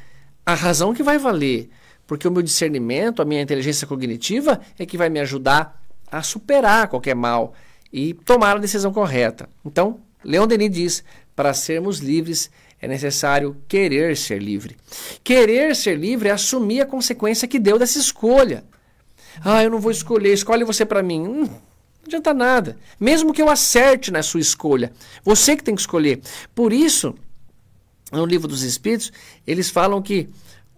a razão que vai valer. Porque o meu discernimento, a minha inteligência cognitiva é que vai me ajudar a superar qualquer mal e tomar a decisão correta. Então, Leon Denis diz: para sermos livres é necessário querer ser livre. Querer ser livre é assumir a consequência que deu dessa escolha. Ah, eu não vou escolher, escolhe você para mim. Hum, não adianta nada. Mesmo que eu acerte na sua escolha, você que tem que escolher. Por isso, no livro dos Espíritos, eles falam que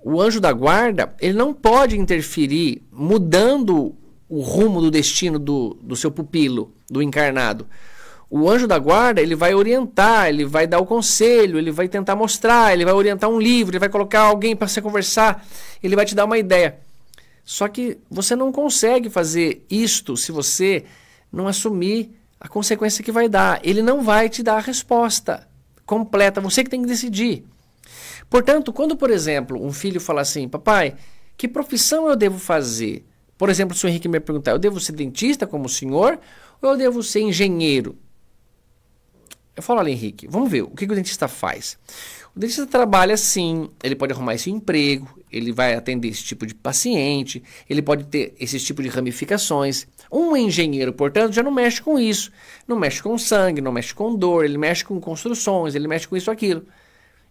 o anjo da guarda ele não pode interferir mudando o rumo do destino do, do seu pupilo, do encarnado. O anjo da guarda, ele vai orientar, ele vai dar o conselho, ele vai tentar mostrar, ele vai orientar um livro, ele vai colocar alguém para você conversar, ele vai te dar uma ideia. Só que você não consegue fazer isto se você não assumir a consequência que vai dar. Ele não vai te dar a resposta completa, você que tem que decidir. Portanto, quando, por exemplo, um filho fala assim: Papai, que profissão eu devo fazer? Por exemplo, se o Henrique me perguntar, eu devo ser dentista como o senhor ou eu devo ser engenheiro? Eu falo, olha Henrique, vamos ver o que, que o dentista faz. O dentista trabalha sim, ele pode arrumar esse emprego, ele vai atender esse tipo de paciente, ele pode ter esse tipo de ramificações. Um engenheiro, portanto, já não mexe com isso. Não mexe com sangue, não mexe com dor, ele mexe com construções, ele mexe com isso, aquilo.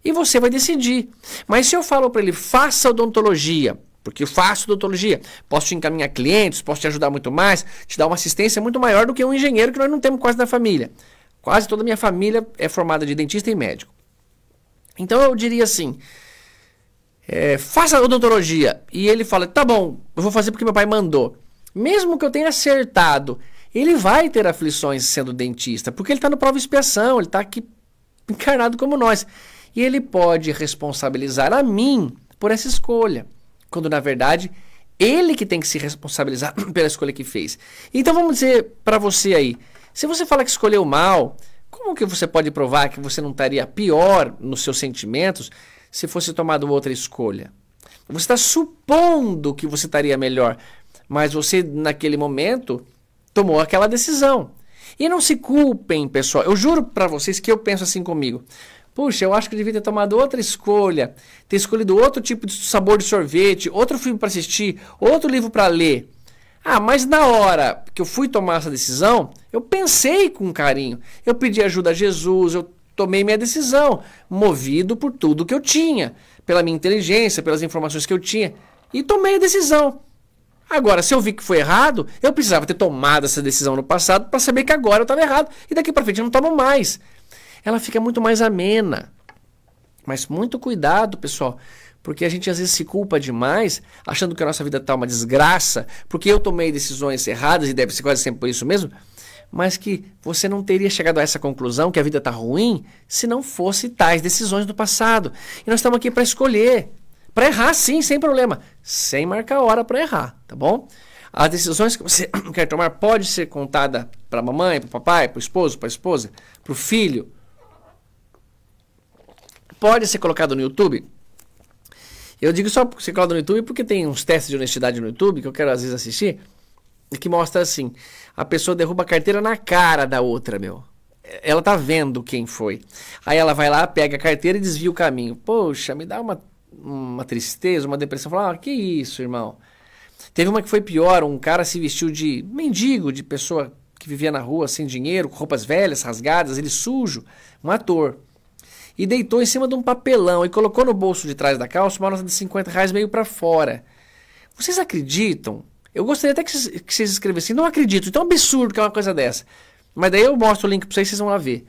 E você vai decidir. Mas se eu falo para ele, faça odontologia, porque faço odontologia, posso te encaminhar clientes, posso te ajudar muito mais, te dar uma assistência muito maior do que um engenheiro que nós não temos quase na família. Quase toda a minha família é formada de dentista e médico. Então eu diria assim: é, faça odontologia. E ele fala: tá bom, eu vou fazer porque meu pai mandou. Mesmo que eu tenha acertado, ele vai ter aflições sendo dentista, porque ele está no prova expiação, ele está aqui encarnado como nós. E ele pode responsabilizar a mim por essa escolha quando na verdade ele que tem que se responsabilizar pela escolha que fez. Então vamos dizer para você aí, se você fala que escolheu mal, como que você pode provar que você não estaria pior nos seus sentimentos se fosse tomado outra escolha? Você está supondo que você estaria melhor, mas você naquele momento tomou aquela decisão. E não se culpem, pessoal. Eu juro para vocês que eu penso assim comigo. Puxa, eu acho que eu devia ter tomado outra escolha, ter escolhido outro tipo de sabor de sorvete, outro filme para assistir, outro livro para ler. Ah, mas na hora que eu fui tomar essa decisão, eu pensei com carinho. Eu pedi ajuda a Jesus, eu tomei minha decisão, movido por tudo que eu tinha, pela minha inteligência, pelas informações que eu tinha, e tomei a decisão. Agora, se eu vi que foi errado, eu precisava ter tomado essa decisão no passado para saber que agora eu estava errado e daqui para frente eu não tomo mais ela fica muito mais amena. Mas muito cuidado, pessoal, porque a gente às vezes se culpa demais, achando que a nossa vida está uma desgraça, porque eu tomei decisões erradas e deve ser quase sempre por isso mesmo, mas que você não teria chegado a essa conclusão que a vida está ruim se não fosse tais decisões do passado. E nós estamos aqui para escolher, para errar sim, sem problema, sem marcar hora para errar, tá bom? As decisões que você quer tomar pode ser contada para a mamãe, para o papai, para o esposo, para a esposa, para o filho, pode ser colocado no YouTube. Eu digo só ser colocado no YouTube porque tem uns testes de honestidade no YouTube que eu quero às vezes assistir e que mostra assim: a pessoa derruba a carteira na cara da outra, meu. Ela tá vendo quem foi. Aí ela vai lá, pega a carteira e desvia o caminho. Poxa, me dá uma, uma tristeza, uma depressão. Fala, ah, que isso, irmão. Teve uma que foi pior: um cara se vestiu de mendigo, de pessoa que vivia na rua sem dinheiro, com roupas velhas, rasgadas, ele sujo, um ator e deitou em cima de um papelão e colocou no bolso de trás da calça uma nota de 50 reais meio para fora. Vocês acreditam? Eu gostaria até que vocês, que vocês escrevessem. Não acredito, então é um absurdo que é uma coisa dessa. Mas daí eu mostro o link para vocês, vocês vão lá ver.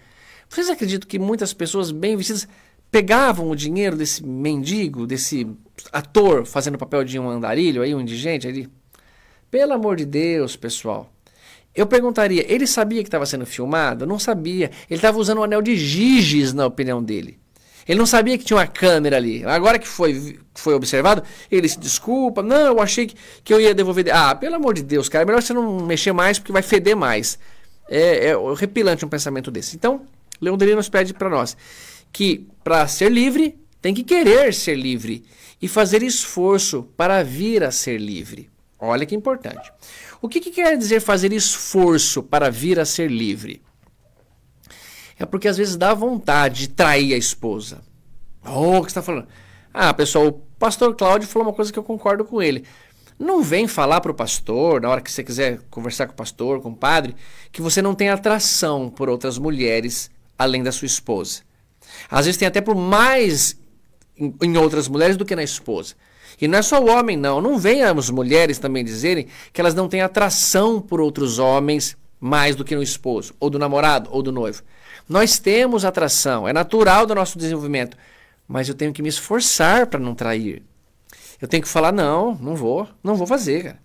Vocês acreditam que muitas pessoas bem vestidas pegavam o dinheiro desse mendigo, desse ator fazendo o papel de um andarilho aí, um indigente ali? Pelo amor de Deus, pessoal. Eu perguntaria, ele sabia que estava sendo filmado? Não sabia. Ele estava usando um anel de giges, na opinião dele. Ele não sabia que tinha uma câmera ali. Agora que foi, foi observado, ele se desculpa. Não, eu achei que, que eu ia devolver. Ah, pelo amor de Deus, cara, é melhor você não mexer mais porque vai feder mais. É, é repilante um pensamento desse. Então, Leandrino nos pede para nós que para ser livre, tem que querer ser livre e fazer esforço para vir a ser livre. Olha que importante. O que, que quer dizer fazer esforço para vir a ser livre? É porque às vezes dá vontade de trair a esposa. Oh, o que você está falando? Ah, pessoal, o pastor Cláudio falou uma coisa que eu concordo com ele. Não vem falar para o pastor, na hora que você quiser conversar com o pastor, com o padre, que você não tem atração por outras mulheres além da sua esposa. Às vezes tem até por mais em outras mulheres do que na esposa. E não é só o homem, não. Não venham as mulheres também dizerem que elas não têm atração por outros homens mais do que no esposo, ou do namorado, ou do noivo. Nós temos atração, é natural do nosso desenvolvimento. Mas eu tenho que me esforçar para não trair. Eu tenho que falar, não, não vou, não vou fazer, cara.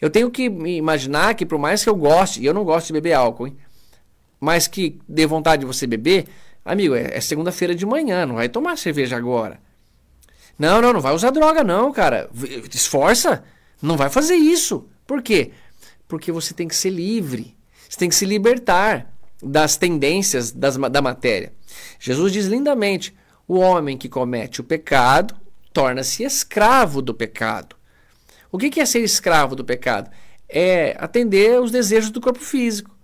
Eu tenho que me imaginar que por mais que eu goste, e eu não gosto de beber álcool, hein? Mas que dê vontade de você beber, amigo, é, é segunda-feira de manhã, não vai tomar cerveja agora. Não, não, não vai usar droga, não, cara. Esforça. Não vai fazer isso. Por quê? Porque você tem que ser livre. Você tem que se libertar das tendências das, da matéria. Jesus diz lindamente: o homem que comete o pecado torna-se escravo do pecado. O que é ser escravo do pecado? É atender os desejos do corpo físico.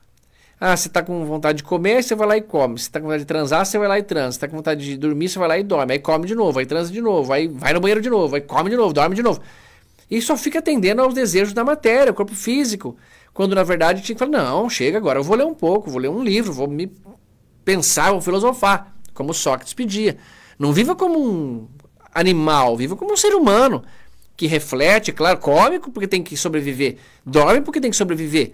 Ah, você tá com vontade de comer, você vai lá e come. Você tá com vontade de transar, você vai lá e transa. Você tá com vontade de dormir, você vai lá e dorme. Aí come de novo, aí transa de novo, aí vai no banheiro de novo, aí come de novo, dorme de novo. E só fica atendendo aos desejos da matéria, o corpo físico. Quando na verdade tinha que falar, não, chega agora, eu vou ler um pouco, vou ler um livro, vou me pensar, vou filosofar, como Sócrates pedia. Não viva como um animal, viva como um ser humano que reflete, é claro, come porque tem que sobreviver, dorme porque tem que sobreviver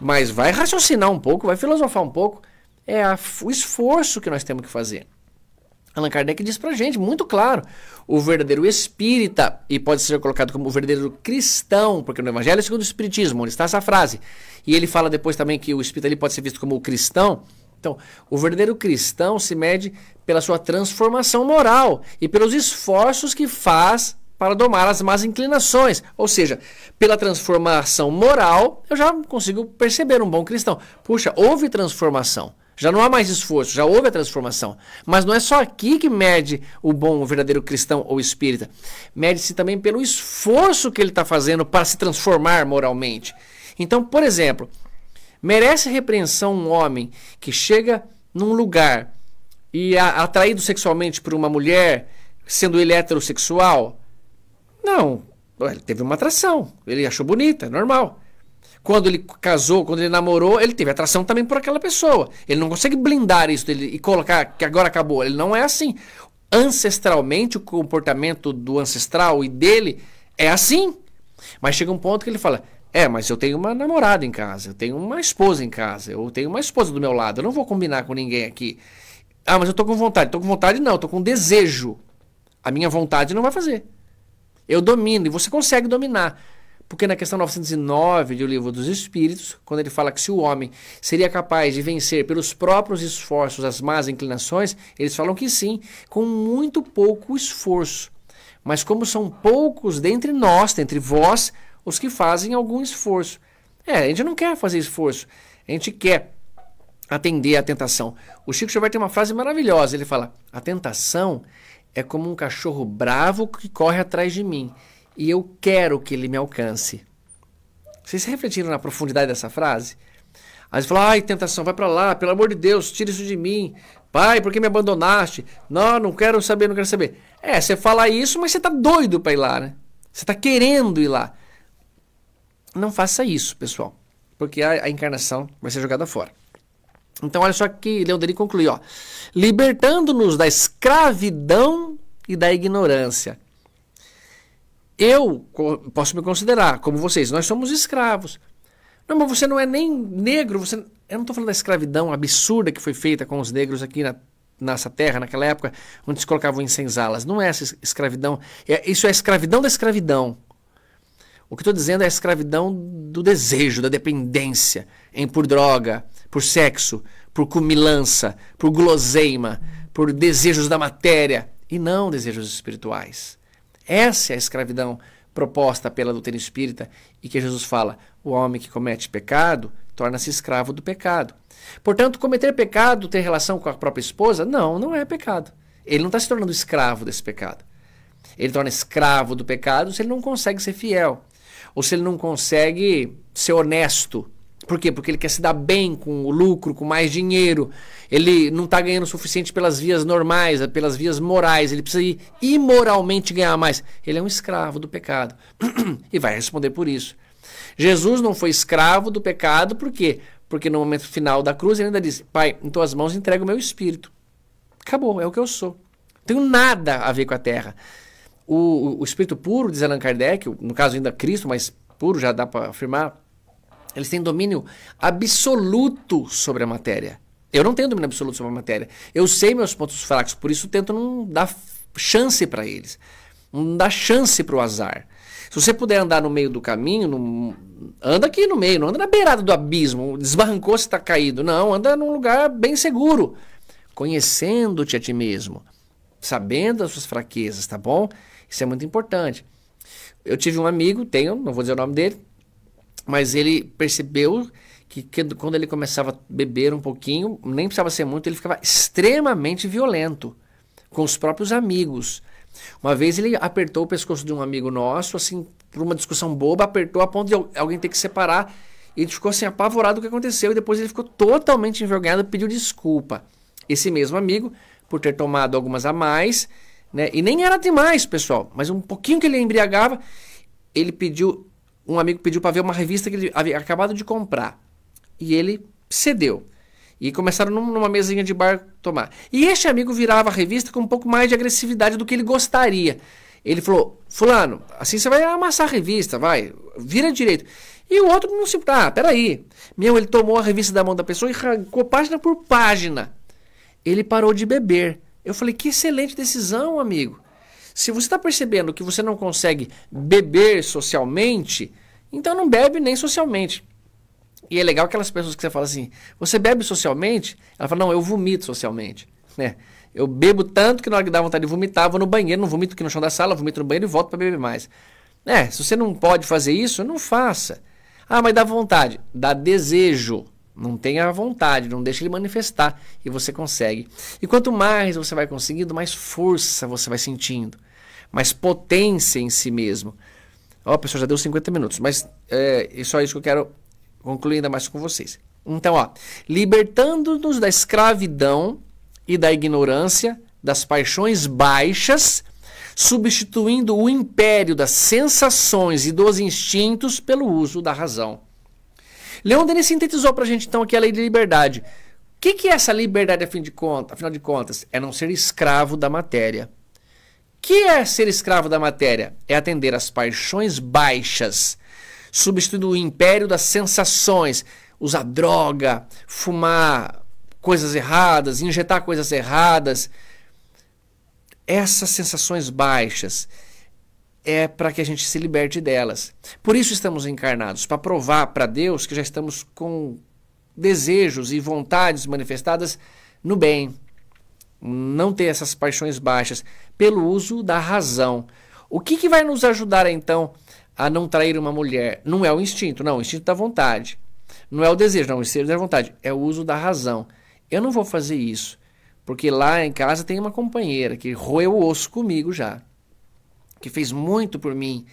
mas vai raciocinar um pouco, vai filosofar um pouco. É a, o esforço que nós temos que fazer. Allan Kardec diz pra gente, muito claro, o verdadeiro espírita, e pode ser colocado como o verdadeiro cristão, porque no Evangelho segundo o Espiritismo, onde está essa frase, e ele fala depois também que o espírita ali pode ser visto como o cristão, então, o verdadeiro cristão se mede pela sua transformação moral e pelos esforços que faz para domar as más inclinações. Ou seja, pela transformação moral, eu já consigo perceber um bom cristão. Puxa, houve transformação. Já não há mais esforço, já houve a transformação. Mas não é só aqui que mede o bom, o verdadeiro cristão ou espírita. Mede-se também pelo esforço que ele está fazendo para se transformar moralmente. Então, por exemplo, merece repreensão um homem que chega num lugar e é atraído sexualmente por uma mulher, sendo ele heterossexual? Não, ele teve uma atração, ele achou bonita, é normal. Quando ele casou, quando ele namorou, ele teve atração também por aquela pessoa. Ele não consegue blindar isso dele e colocar que agora acabou. Ele não é assim. Ancestralmente, o comportamento do ancestral e dele é assim. Mas chega um ponto que ele fala: É, mas eu tenho uma namorada em casa, eu tenho uma esposa em casa, eu tenho uma esposa do meu lado, eu não vou combinar com ninguém aqui. Ah, mas eu tô com vontade. Tô com vontade, não, tô com desejo. A minha vontade não vai fazer. Eu domino, e você consegue dominar. Porque na questão 909 do Livro dos Espíritos, quando ele fala que se o homem seria capaz de vencer pelos próprios esforços as más inclinações, eles falam que sim, com muito pouco esforço. Mas como são poucos dentre nós, dentre vós, os que fazem algum esforço. É, a gente não quer fazer esforço, a gente quer atender à tentação. O Chico Xavier tem uma frase maravilhosa, ele fala: "A tentação é como um cachorro bravo que corre atrás de mim e eu quero que ele me alcance. Vocês refletiram na profundidade dessa frase? Aí você fala, ai, tentação, vai para lá, pelo amor de Deus, tira isso de mim. Pai, por que me abandonaste? Não, não quero saber, não quero saber. É, você fala isso, mas você tá doido para ir lá, né? Você tá querendo ir lá. Não faça isso, pessoal, porque a, a encarnação vai ser jogada fora. Então, olha só que Leoderico conclui, Libertando-nos da escravidão e da ignorância. Eu posso me considerar como vocês, nós somos escravos. Não, mas você não é nem negro, você... Eu não estou falando da escravidão absurda que foi feita com os negros aqui na nessa terra, naquela época, onde se colocavam em senzalas. Não é essa escravidão. É, isso é a escravidão da escravidão. O que estou dizendo é a escravidão do desejo, da dependência em por droga, por sexo, por cumilança, por guloseima, por desejos da matéria e não desejos espirituais. Essa é a escravidão proposta pela doutrina espírita e que Jesus fala: o homem que comete pecado torna-se escravo do pecado. Portanto, cometer pecado, ter relação com a própria esposa, não, não é pecado. Ele não está se tornando escravo desse pecado. Ele torna escravo do pecado se ele não consegue ser fiel, ou se ele não consegue ser honesto por quê? Porque ele quer se dar bem com o lucro, com mais dinheiro. Ele não está ganhando o suficiente pelas vias normais, pelas vias morais. Ele precisa ir imoralmente ganhar mais. Ele é um escravo do pecado e vai responder por isso. Jesus não foi escravo do pecado, por quê? Porque no momento final da cruz ele ainda diz: Pai, em tuas mãos entrego o meu espírito. Acabou, é o que eu sou. Não tenho nada a ver com a terra. O, o, o espírito puro, diz Allan Kardec, no caso ainda Cristo, mas puro já dá para afirmar eles têm domínio absoluto sobre a matéria. Eu não tenho domínio absoluto sobre a matéria. Eu sei meus pontos fracos, por isso tento não dar chance para eles. Não dar chance para o azar. Se você puder andar no meio do caminho, no... anda aqui no meio, não anda na beirada do abismo, desbarrancou se está caído. Não, anda num lugar bem seguro, conhecendo-te a ti mesmo, sabendo as suas fraquezas, tá bom? Isso é muito importante. Eu tive um amigo, tenho, não vou dizer o nome dele, mas ele percebeu que, que, quando ele começava a beber um pouquinho, nem precisava ser muito, ele ficava extremamente violento com os próprios amigos. Uma vez ele apertou o pescoço de um amigo nosso, assim, por uma discussão boba, apertou a ponto de alguém ter que separar. E ele ficou assim, apavorado do que aconteceu. E depois ele ficou totalmente envergonhado e pediu desculpa. Esse mesmo amigo, por ter tomado algumas a mais, né? E nem era demais, pessoal, mas um pouquinho que ele embriagava, ele pediu um amigo pediu para ver uma revista que ele havia acabado de comprar. E ele cedeu. E começaram numa mesinha de bar tomar. E este amigo virava a revista com um pouco mais de agressividade do que ele gostaria. Ele falou: Fulano, assim você vai amassar a revista, vai, vira direito. E o outro não se. Ah, peraí. Meu, ele tomou a revista da mão da pessoa e arrancou página por página. Ele parou de beber. Eu falei: Que excelente decisão, amigo. Se você está percebendo que você não consegue beber socialmente, então não bebe nem socialmente. E é legal aquelas pessoas que você fala assim: você bebe socialmente? Ela fala: não, eu vomito socialmente. Né? Eu bebo tanto que na hora que dá vontade de vomitar, vou no banheiro, não vomito aqui no chão da sala, vomito no banheiro e volto para beber mais. É, se você não pode fazer isso, não faça. Ah, mas dá vontade. Dá desejo. Não tenha vontade, não deixe ele manifestar e você consegue. E quanto mais você vai conseguindo, mais força você vai sentindo mas potência em si mesmo. Ó, oh, pessoal, já deu 50 minutos, mas é, é, só isso que eu quero concluir ainda mais com vocês. Então, ó, libertando-nos da escravidão e da ignorância, das paixões baixas, substituindo o império das sensações e dos instintos pelo uso da razão. Leon Denis sintetizou para a gente então aqui a lei de liberdade. O que, que é essa liberdade, de Afinal de contas, é não ser escravo da matéria que é ser escravo da matéria? É atender às paixões baixas, substituindo o império das sensações, usar droga, fumar coisas erradas, injetar coisas erradas. Essas sensações baixas é para que a gente se liberte delas. Por isso estamos encarnados para provar para Deus que já estamos com desejos e vontades manifestadas no bem não ter essas paixões baixas, pelo uso da razão. O que, que vai nos ajudar então a não trair uma mulher? Não é o instinto, não, o instinto da vontade. Não é o desejo, não, o é da vontade, é o uso da razão. Eu não vou fazer isso, porque lá em casa tem uma companheira que roeu o osso comigo já, que fez muito por mim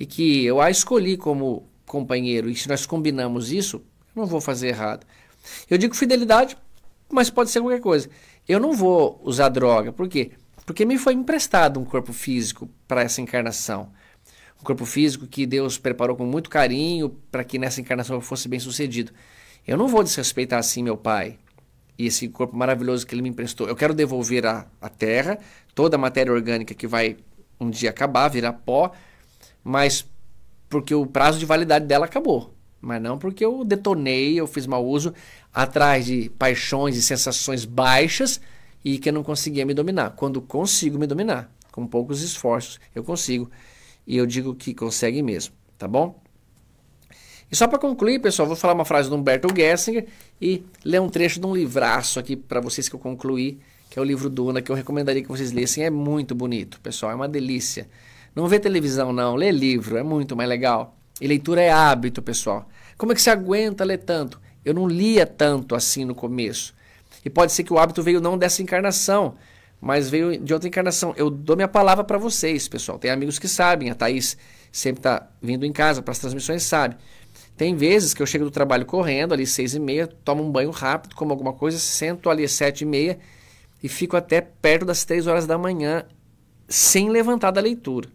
e que eu a escolhi como companheiro, e se nós combinamos isso, eu não vou fazer errado. Eu digo fidelidade, mas pode ser qualquer coisa. Eu não vou usar droga. Por quê? Porque me foi emprestado um corpo físico para essa encarnação. Um corpo físico que Deus preparou com muito carinho para que nessa encarnação eu fosse bem sucedido. Eu não vou desrespeitar assim meu pai e esse corpo maravilhoso que ele me emprestou. Eu quero devolver à, à terra toda a matéria orgânica que vai um dia acabar, virar pó, mas porque o prazo de validade dela acabou mas não porque eu detonei, eu fiz mau uso atrás de paixões e sensações baixas e que eu não conseguia me dominar. Quando consigo me dominar, com poucos esforços, eu consigo. E eu digo que consegue mesmo, tá bom? E só para concluir, pessoal, vou falar uma frase do Humberto Gessinger e ler um trecho de um livraço aqui para vocês que eu concluí, que é o livro Duna, que eu recomendaria que vocês lessem. É muito bonito, pessoal, é uma delícia. Não vê televisão, não, lê livro, é muito mais legal. E leitura é hábito, pessoal. Como é que se aguenta ler tanto? Eu não lia tanto assim no começo. E pode ser que o hábito veio não dessa encarnação, mas veio de outra encarnação. Eu dou minha palavra para vocês, pessoal. Tem amigos que sabem, a Thaís sempre está vindo em casa para as transmissões, sabe. Tem vezes que eu chego do trabalho correndo, ali seis e meia, tomo um banho rápido, como alguma coisa, sento ali sete e meia e fico até perto das três horas da manhã sem levantar da leitura.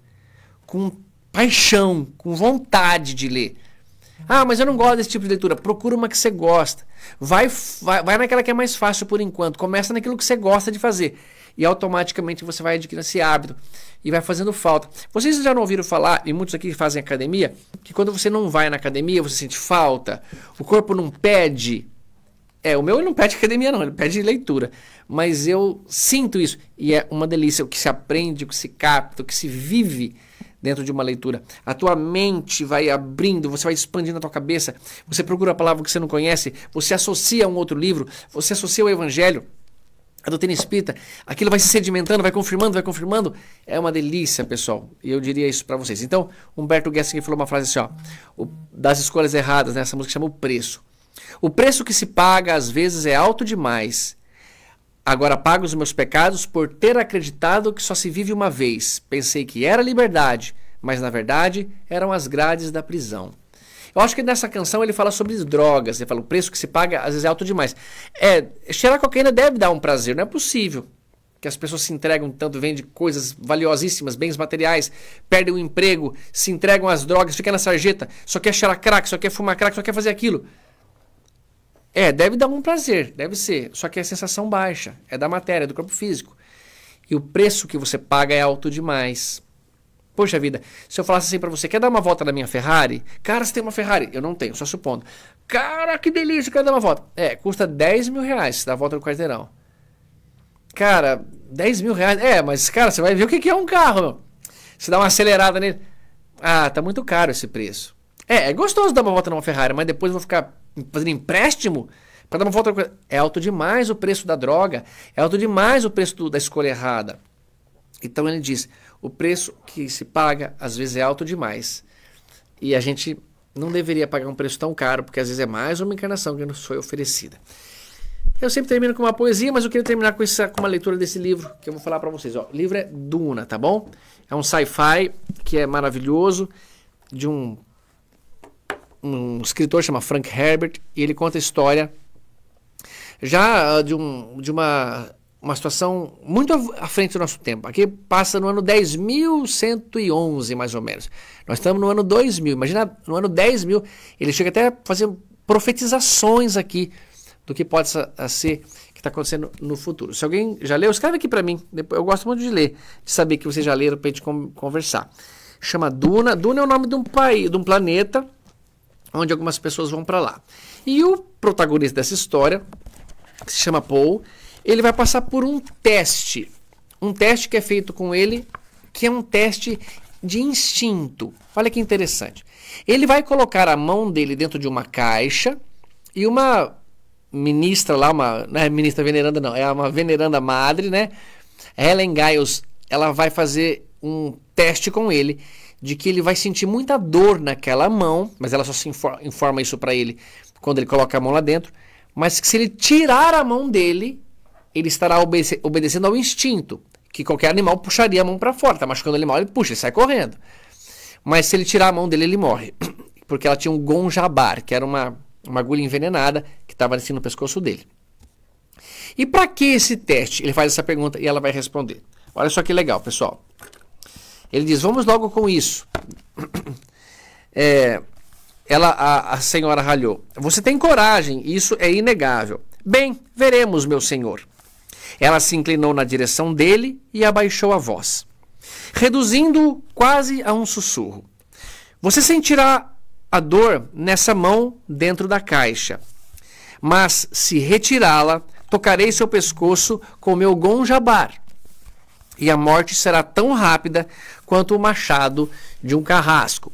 Com paixão, com vontade de ler. Ah, mas eu não gosto desse tipo de leitura. Procura uma que você gosta. Vai, vai, vai naquela que é mais fácil por enquanto. Começa naquilo que você gosta de fazer. E automaticamente você vai adquirindo esse hábito. E vai fazendo falta. Vocês já não ouviram falar, e muitos aqui fazem academia, que quando você não vai na academia, você sente falta. O corpo não pede. É, o meu não pede academia, não, ele pede leitura. Mas eu sinto isso. E é uma delícia o que se aprende, o que se capta, o que se vive dentro de uma leitura. A tua mente vai abrindo, você vai expandindo a tua cabeça, você procura a palavra que você não conhece, você associa a um outro livro, você associa o evangelho a doutrina espírita, aquilo vai se sedimentando, vai confirmando, vai confirmando. É uma delícia, pessoal. E eu diria isso para vocês. Então, Humberto Gessinger falou uma frase assim, ó, o, das escolhas erradas, né? Essa música chama O Preço. O preço que se paga às vezes é alto demais Agora pago os meus pecados por ter acreditado que só se vive uma vez. Pensei que era liberdade, mas na verdade eram as grades da prisão. Eu acho que nessa canção ele fala sobre drogas, ele fala o preço que se paga às vezes é alto demais. É, cheirar cocaína deve dar um prazer, não é possível que as pessoas se entregam tanto, vendem coisas valiosíssimas, bens materiais, perdem o emprego, se entregam às drogas, ficam na sarjeta, só quer cheirar crack, só quer fumar crack, só quer fazer aquilo. É, deve dar um prazer, deve ser. Só que é sensação baixa, é da matéria, é do corpo físico. E o preço que você paga é alto demais. Poxa vida, se eu falasse assim para você, quer dar uma volta na minha Ferrari? Cara, você tem uma Ferrari? Eu não tenho, só supondo. Cara, que delícia, quero dar uma volta. É, custa 10 mil reais dar a volta no quarteirão. Cara, 10 mil reais. É, mas cara, você vai ver o que é um carro. Meu. Você dá uma acelerada nele. Ah, tá muito caro esse preço. É, é gostoso dar uma volta numa Ferrari, mas depois eu vou ficar fazer empréstimo para dar uma volta. É alto demais o preço da droga, é alto demais o preço do, da escolha errada. Então ele diz: o preço que se paga às vezes é alto demais. E a gente não deveria pagar um preço tão caro, porque às vezes é mais uma encarnação que nos foi oferecida. Eu sempre termino com uma poesia, mas eu queria terminar com, essa, com uma leitura desse livro que eu vou falar para vocês. Ó, o livro é Duna, tá bom? É um sci-fi que é maravilhoso, de um um escritor chama Frank Herbert e ele conta a história já ah, de, um, de uma, uma situação muito à frente do nosso tempo. Aqui passa no ano 10.111, mais ou menos. Nós estamos no ano 2000. Imagina, no ano 10.000, ele chega até a fazer profetizações aqui do que pode ser que está acontecendo no futuro. Se alguém já leu, escreve aqui para mim. Eu gosto muito de ler, de saber que vocês já leram para a gente conversar. Chama Duna. Duna é o nome de um país, de um planeta onde algumas pessoas vão para lá. E o protagonista dessa história, que se chama Paul, ele vai passar por um teste. Um teste que é feito com ele, que é um teste de instinto. Olha que interessante. Ele vai colocar a mão dele dentro de uma caixa e uma ministra lá, uma, não é ministra veneranda não, é uma veneranda madre, né? Helen Giles, ela vai fazer um teste com ele de que ele vai sentir muita dor naquela mão, mas ela só se informa isso para ele quando ele coloca a mão lá dentro, mas que se ele tirar a mão dele, ele estará obede obedecendo ao instinto, que qualquer animal puxaria a mão para fora, tá machucando o animal, ele puxa, ele sai correndo. Mas se ele tirar a mão dele, ele morre, porque ela tinha um gonjabar, que era uma, uma agulha envenenada que estava assim no pescoço dele. E para que esse teste? Ele faz essa pergunta e ela vai responder. Olha só que legal, pessoal. Ele diz: Vamos logo com isso. É, ela, a, a senhora ralhou: Você tem coragem, isso é inegável. Bem, veremos, meu senhor. Ela se inclinou na direção dele e abaixou a voz, reduzindo-o quase a um sussurro. Você sentirá a dor nessa mão dentro da caixa, mas se retirá-la, tocarei seu pescoço com meu gonjabar e a morte será tão rápida quanto o machado de um carrasco.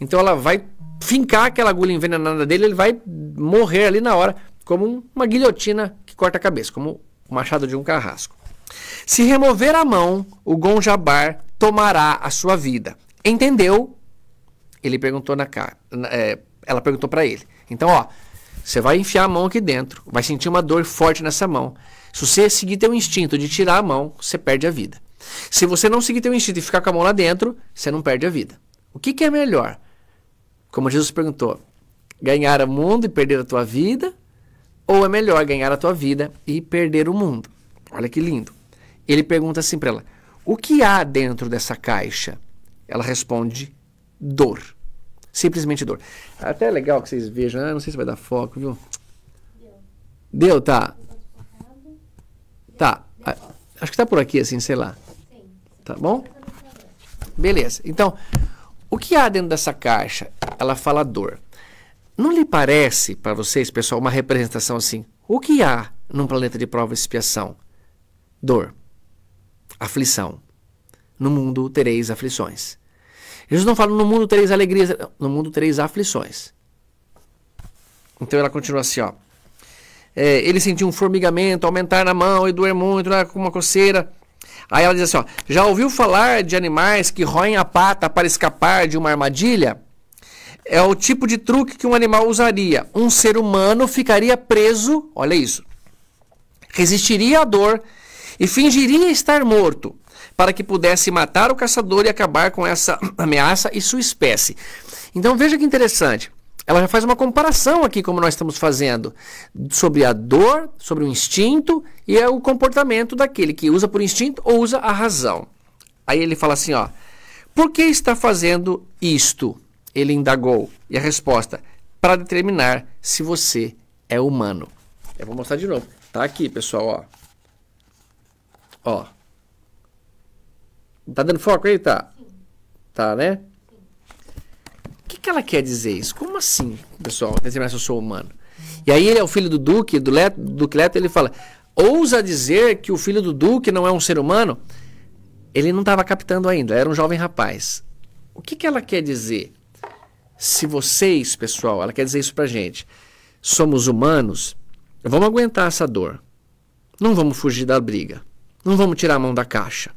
Então ela vai fincar aquela agulha envenenada dele, ele vai morrer ali na hora, como uma guilhotina que corta a cabeça, como o machado de um carrasco. Se remover a mão, o Gonjabar tomará a sua vida. Entendeu? Ele perguntou na cara. É, ela perguntou para ele. Então, ó, você vai enfiar a mão aqui dentro, vai sentir uma dor forte nessa mão. Se você seguir teu instinto de tirar a mão, você perde a vida. Se você não seguir teu instinto e ficar com a mão lá dentro, você não perde a vida. O que, que é melhor? Como Jesus perguntou, ganhar o mundo e perder a tua vida? Ou é melhor ganhar a tua vida e perder o mundo? Olha que lindo. Ele pergunta assim para ela: O que há dentro dessa caixa? Ela responde: Dor. Simplesmente dor. Até é legal que vocês vejam. Ah, não sei se vai dar foco, viu? Deu, Deu tá. Tá. Acho que tá por aqui, assim, sei lá. Tá bom? Beleza. Então, o que há dentro dessa caixa? Ela fala dor. Não lhe parece, para vocês, pessoal, uma representação assim? O que há num planeta de prova e expiação? Dor. Aflição. No mundo tereis aflições. Jesus não fala no mundo tereis alegrias, no mundo tereis aflições. Então ela continua assim, ó é, ele sentiu um formigamento, aumentar na mão e doer muito, né, com uma coceira. Aí ela diz assim: ó, já ouviu falar de animais que roem a pata para escapar de uma armadilha? É o tipo de truque que um animal usaria. Um ser humano ficaria preso, olha isso, resistiria à dor e fingiria estar morto para que pudesse matar o caçador e acabar com essa ameaça e sua espécie. Então veja que interessante. Ela já faz uma comparação aqui, como nós estamos fazendo, sobre a dor, sobre o instinto e é o comportamento daquele que usa por instinto ou usa a razão. Aí ele fala assim: ó, por que está fazendo isto? Ele indagou. E a resposta: para determinar se você é humano. Eu vou mostrar de novo. Tá aqui, pessoal, ó. Ó. Tá dando foco aí? Tá. Tá, né? que, que ela quer dizer isso? Como assim, pessoal? dizer se eu sou humano. E aí ele é o filho do Duque, do Leto, do Duque Leto, ele fala: ousa dizer que o filho do Duque não é um ser humano? Ele não estava captando ainda, era um jovem rapaz. O que, que ela quer dizer? Se vocês, pessoal, ela quer dizer isso pra gente, somos humanos, vamos aguentar essa dor. Não vamos fugir da briga. Não vamos tirar a mão da caixa.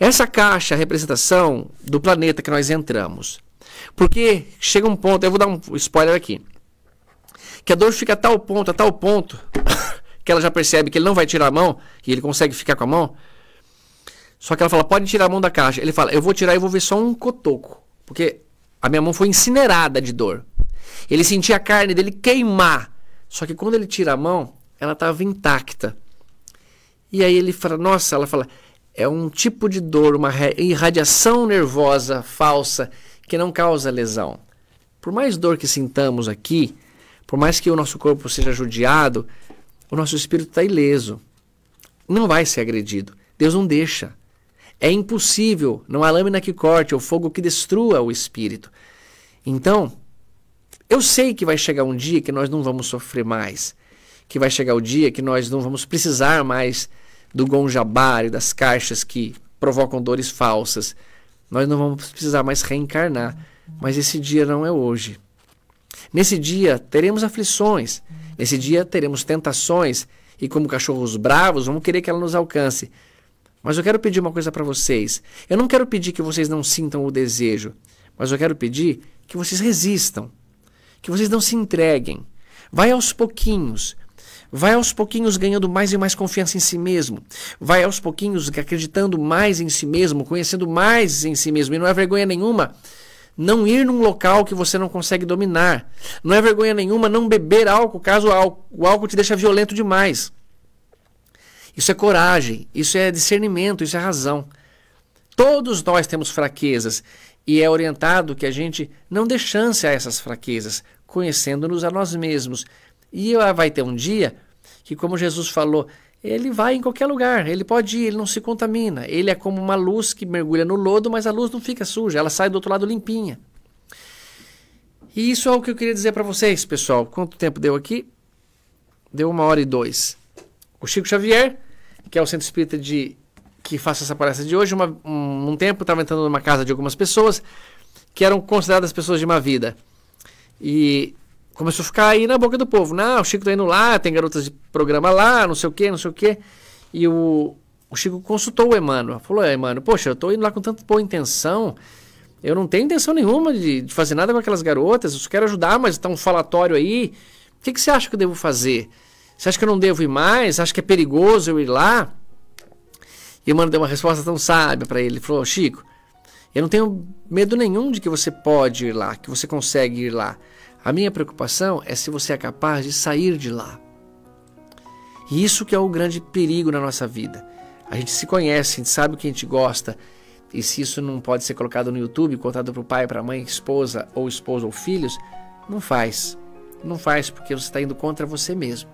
Essa caixa é a representação do planeta que nós entramos. Porque chega um ponto, eu vou dar um spoiler aqui, que a dor fica a tal ponto, a tal ponto, que ela já percebe que ele não vai tirar a mão e ele consegue ficar com a mão. Só que ela fala, pode tirar a mão da caixa. Ele fala, eu vou tirar e vou ver só um cotoco. Porque a minha mão foi incinerada de dor. Ele sentia a carne dele queimar. Só que quando ele tira a mão, ela estava intacta. E aí ele fala, nossa, ela fala, é um tipo de dor, uma irradiação nervosa falsa que não causa lesão. Por mais dor que sintamos aqui, por mais que o nosso corpo seja judiado, o nosso espírito está ileso. Não vai ser agredido. Deus não deixa. É impossível, não há lâmina que corte, ou fogo que destrua o espírito. Então, eu sei que vai chegar um dia que nós não vamos sofrer mais, que vai chegar o dia que nós não vamos precisar mais do gonjabar e das caixas que provocam dores falsas. Nós não vamos precisar mais reencarnar, mas esse dia não é hoje. Nesse dia teremos aflições, nesse dia teremos tentações, e como cachorros bravos, vamos querer que ela nos alcance. Mas eu quero pedir uma coisa para vocês. Eu não quero pedir que vocês não sintam o desejo, mas eu quero pedir que vocês resistam, que vocês não se entreguem. Vai aos pouquinhos, vai aos pouquinhos ganhando mais e mais confiança em si mesmo, vai aos pouquinhos acreditando mais em si mesmo, conhecendo mais em si mesmo, e não é vergonha nenhuma não ir num local que você não consegue dominar. Não é vergonha nenhuma não beber álcool caso o álcool te deixa violento demais. Isso é coragem, isso é discernimento, isso é razão. Todos nós temos fraquezas e é orientado que a gente não dê chance a essas fraquezas, conhecendo-nos a nós mesmos, e vai ter um dia que, como Jesus falou, ele vai em qualquer lugar, ele pode ir, ele não se contamina. Ele é como uma luz que mergulha no lodo, mas a luz não fica suja, ela sai do outro lado limpinha. E isso é o que eu queria dizer para vocês, pessoal. Quanto tempo deu aqui? Deu uma hora e dois. O Chico Xavier, que é o centro espírita de que faço essa palestra de hoje, uma, um, um tempo estava entrando numa casa de algumas pessoas que eram consideradas pessoas de má vida. E Começou a ficar aí na boca do povo. Não, o Chico tá indo lá, tem garotas de programa lá, não sei o quê, não sei o quê. E o, o Chico consultou o Emmanuel. Falou, é, Emmanuel, poxa, eu tô indo lá com tanta boa intenção. Eu não tenho intenção nenhuma de, de, fazer nada com aquelas garotas, eu só quero ajudar, mas tá um falatório aí. O que, que você acha que eu devo fazer? Você acha que eu não devo ir mais? Acha que é perigoso eu ir lá? E o Emmanuel deu uma resposta tão sábia para Ele falou, Chico, eu não tenho medo nenhum de que você pode ir lá, que você consegue ir lá. A minha preocupação é se você é capaz de sair de lá. E isso que é o grande perigo na nossa vida. A gente se conhece, a gente sabe o que a gente gosta, e se isso não pode ser colocado no YouTube, contado para o pai, para a mãe, esposa ou esposa ou filhos, não faz. Não faz porque você está indo contra você mesmo.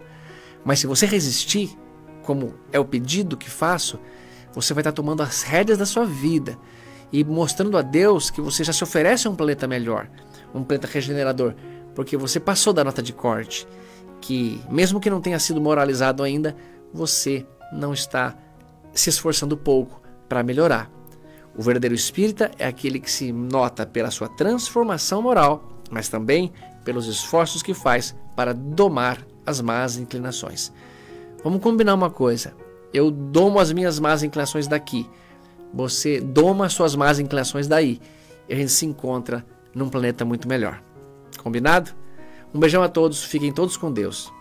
Mas se você resistir, como é o pedido que faço, você vai estar tá tomando as rédeas da sua vida e mostrando a Deus que você já se oferece a um planeta melhor, um planeta regenerador, porque você passou da nota de corte, que mesmo que não tenha sido moralizado ainda, você não está se esforçando pouco para melhorar. O verdadeiro espírita é aquele que se nota pela sua transformação moral, mas também pelos esforços que faz para domar as más inclinações. Vamos combinar uma coisa. Eu domo as minhas más inclinações daqui. Você doma as suas más inclinações daí. E a gente se encontra num planeta muito melhor. Combinado? Um beijão a todos, fiquem todos com Deus.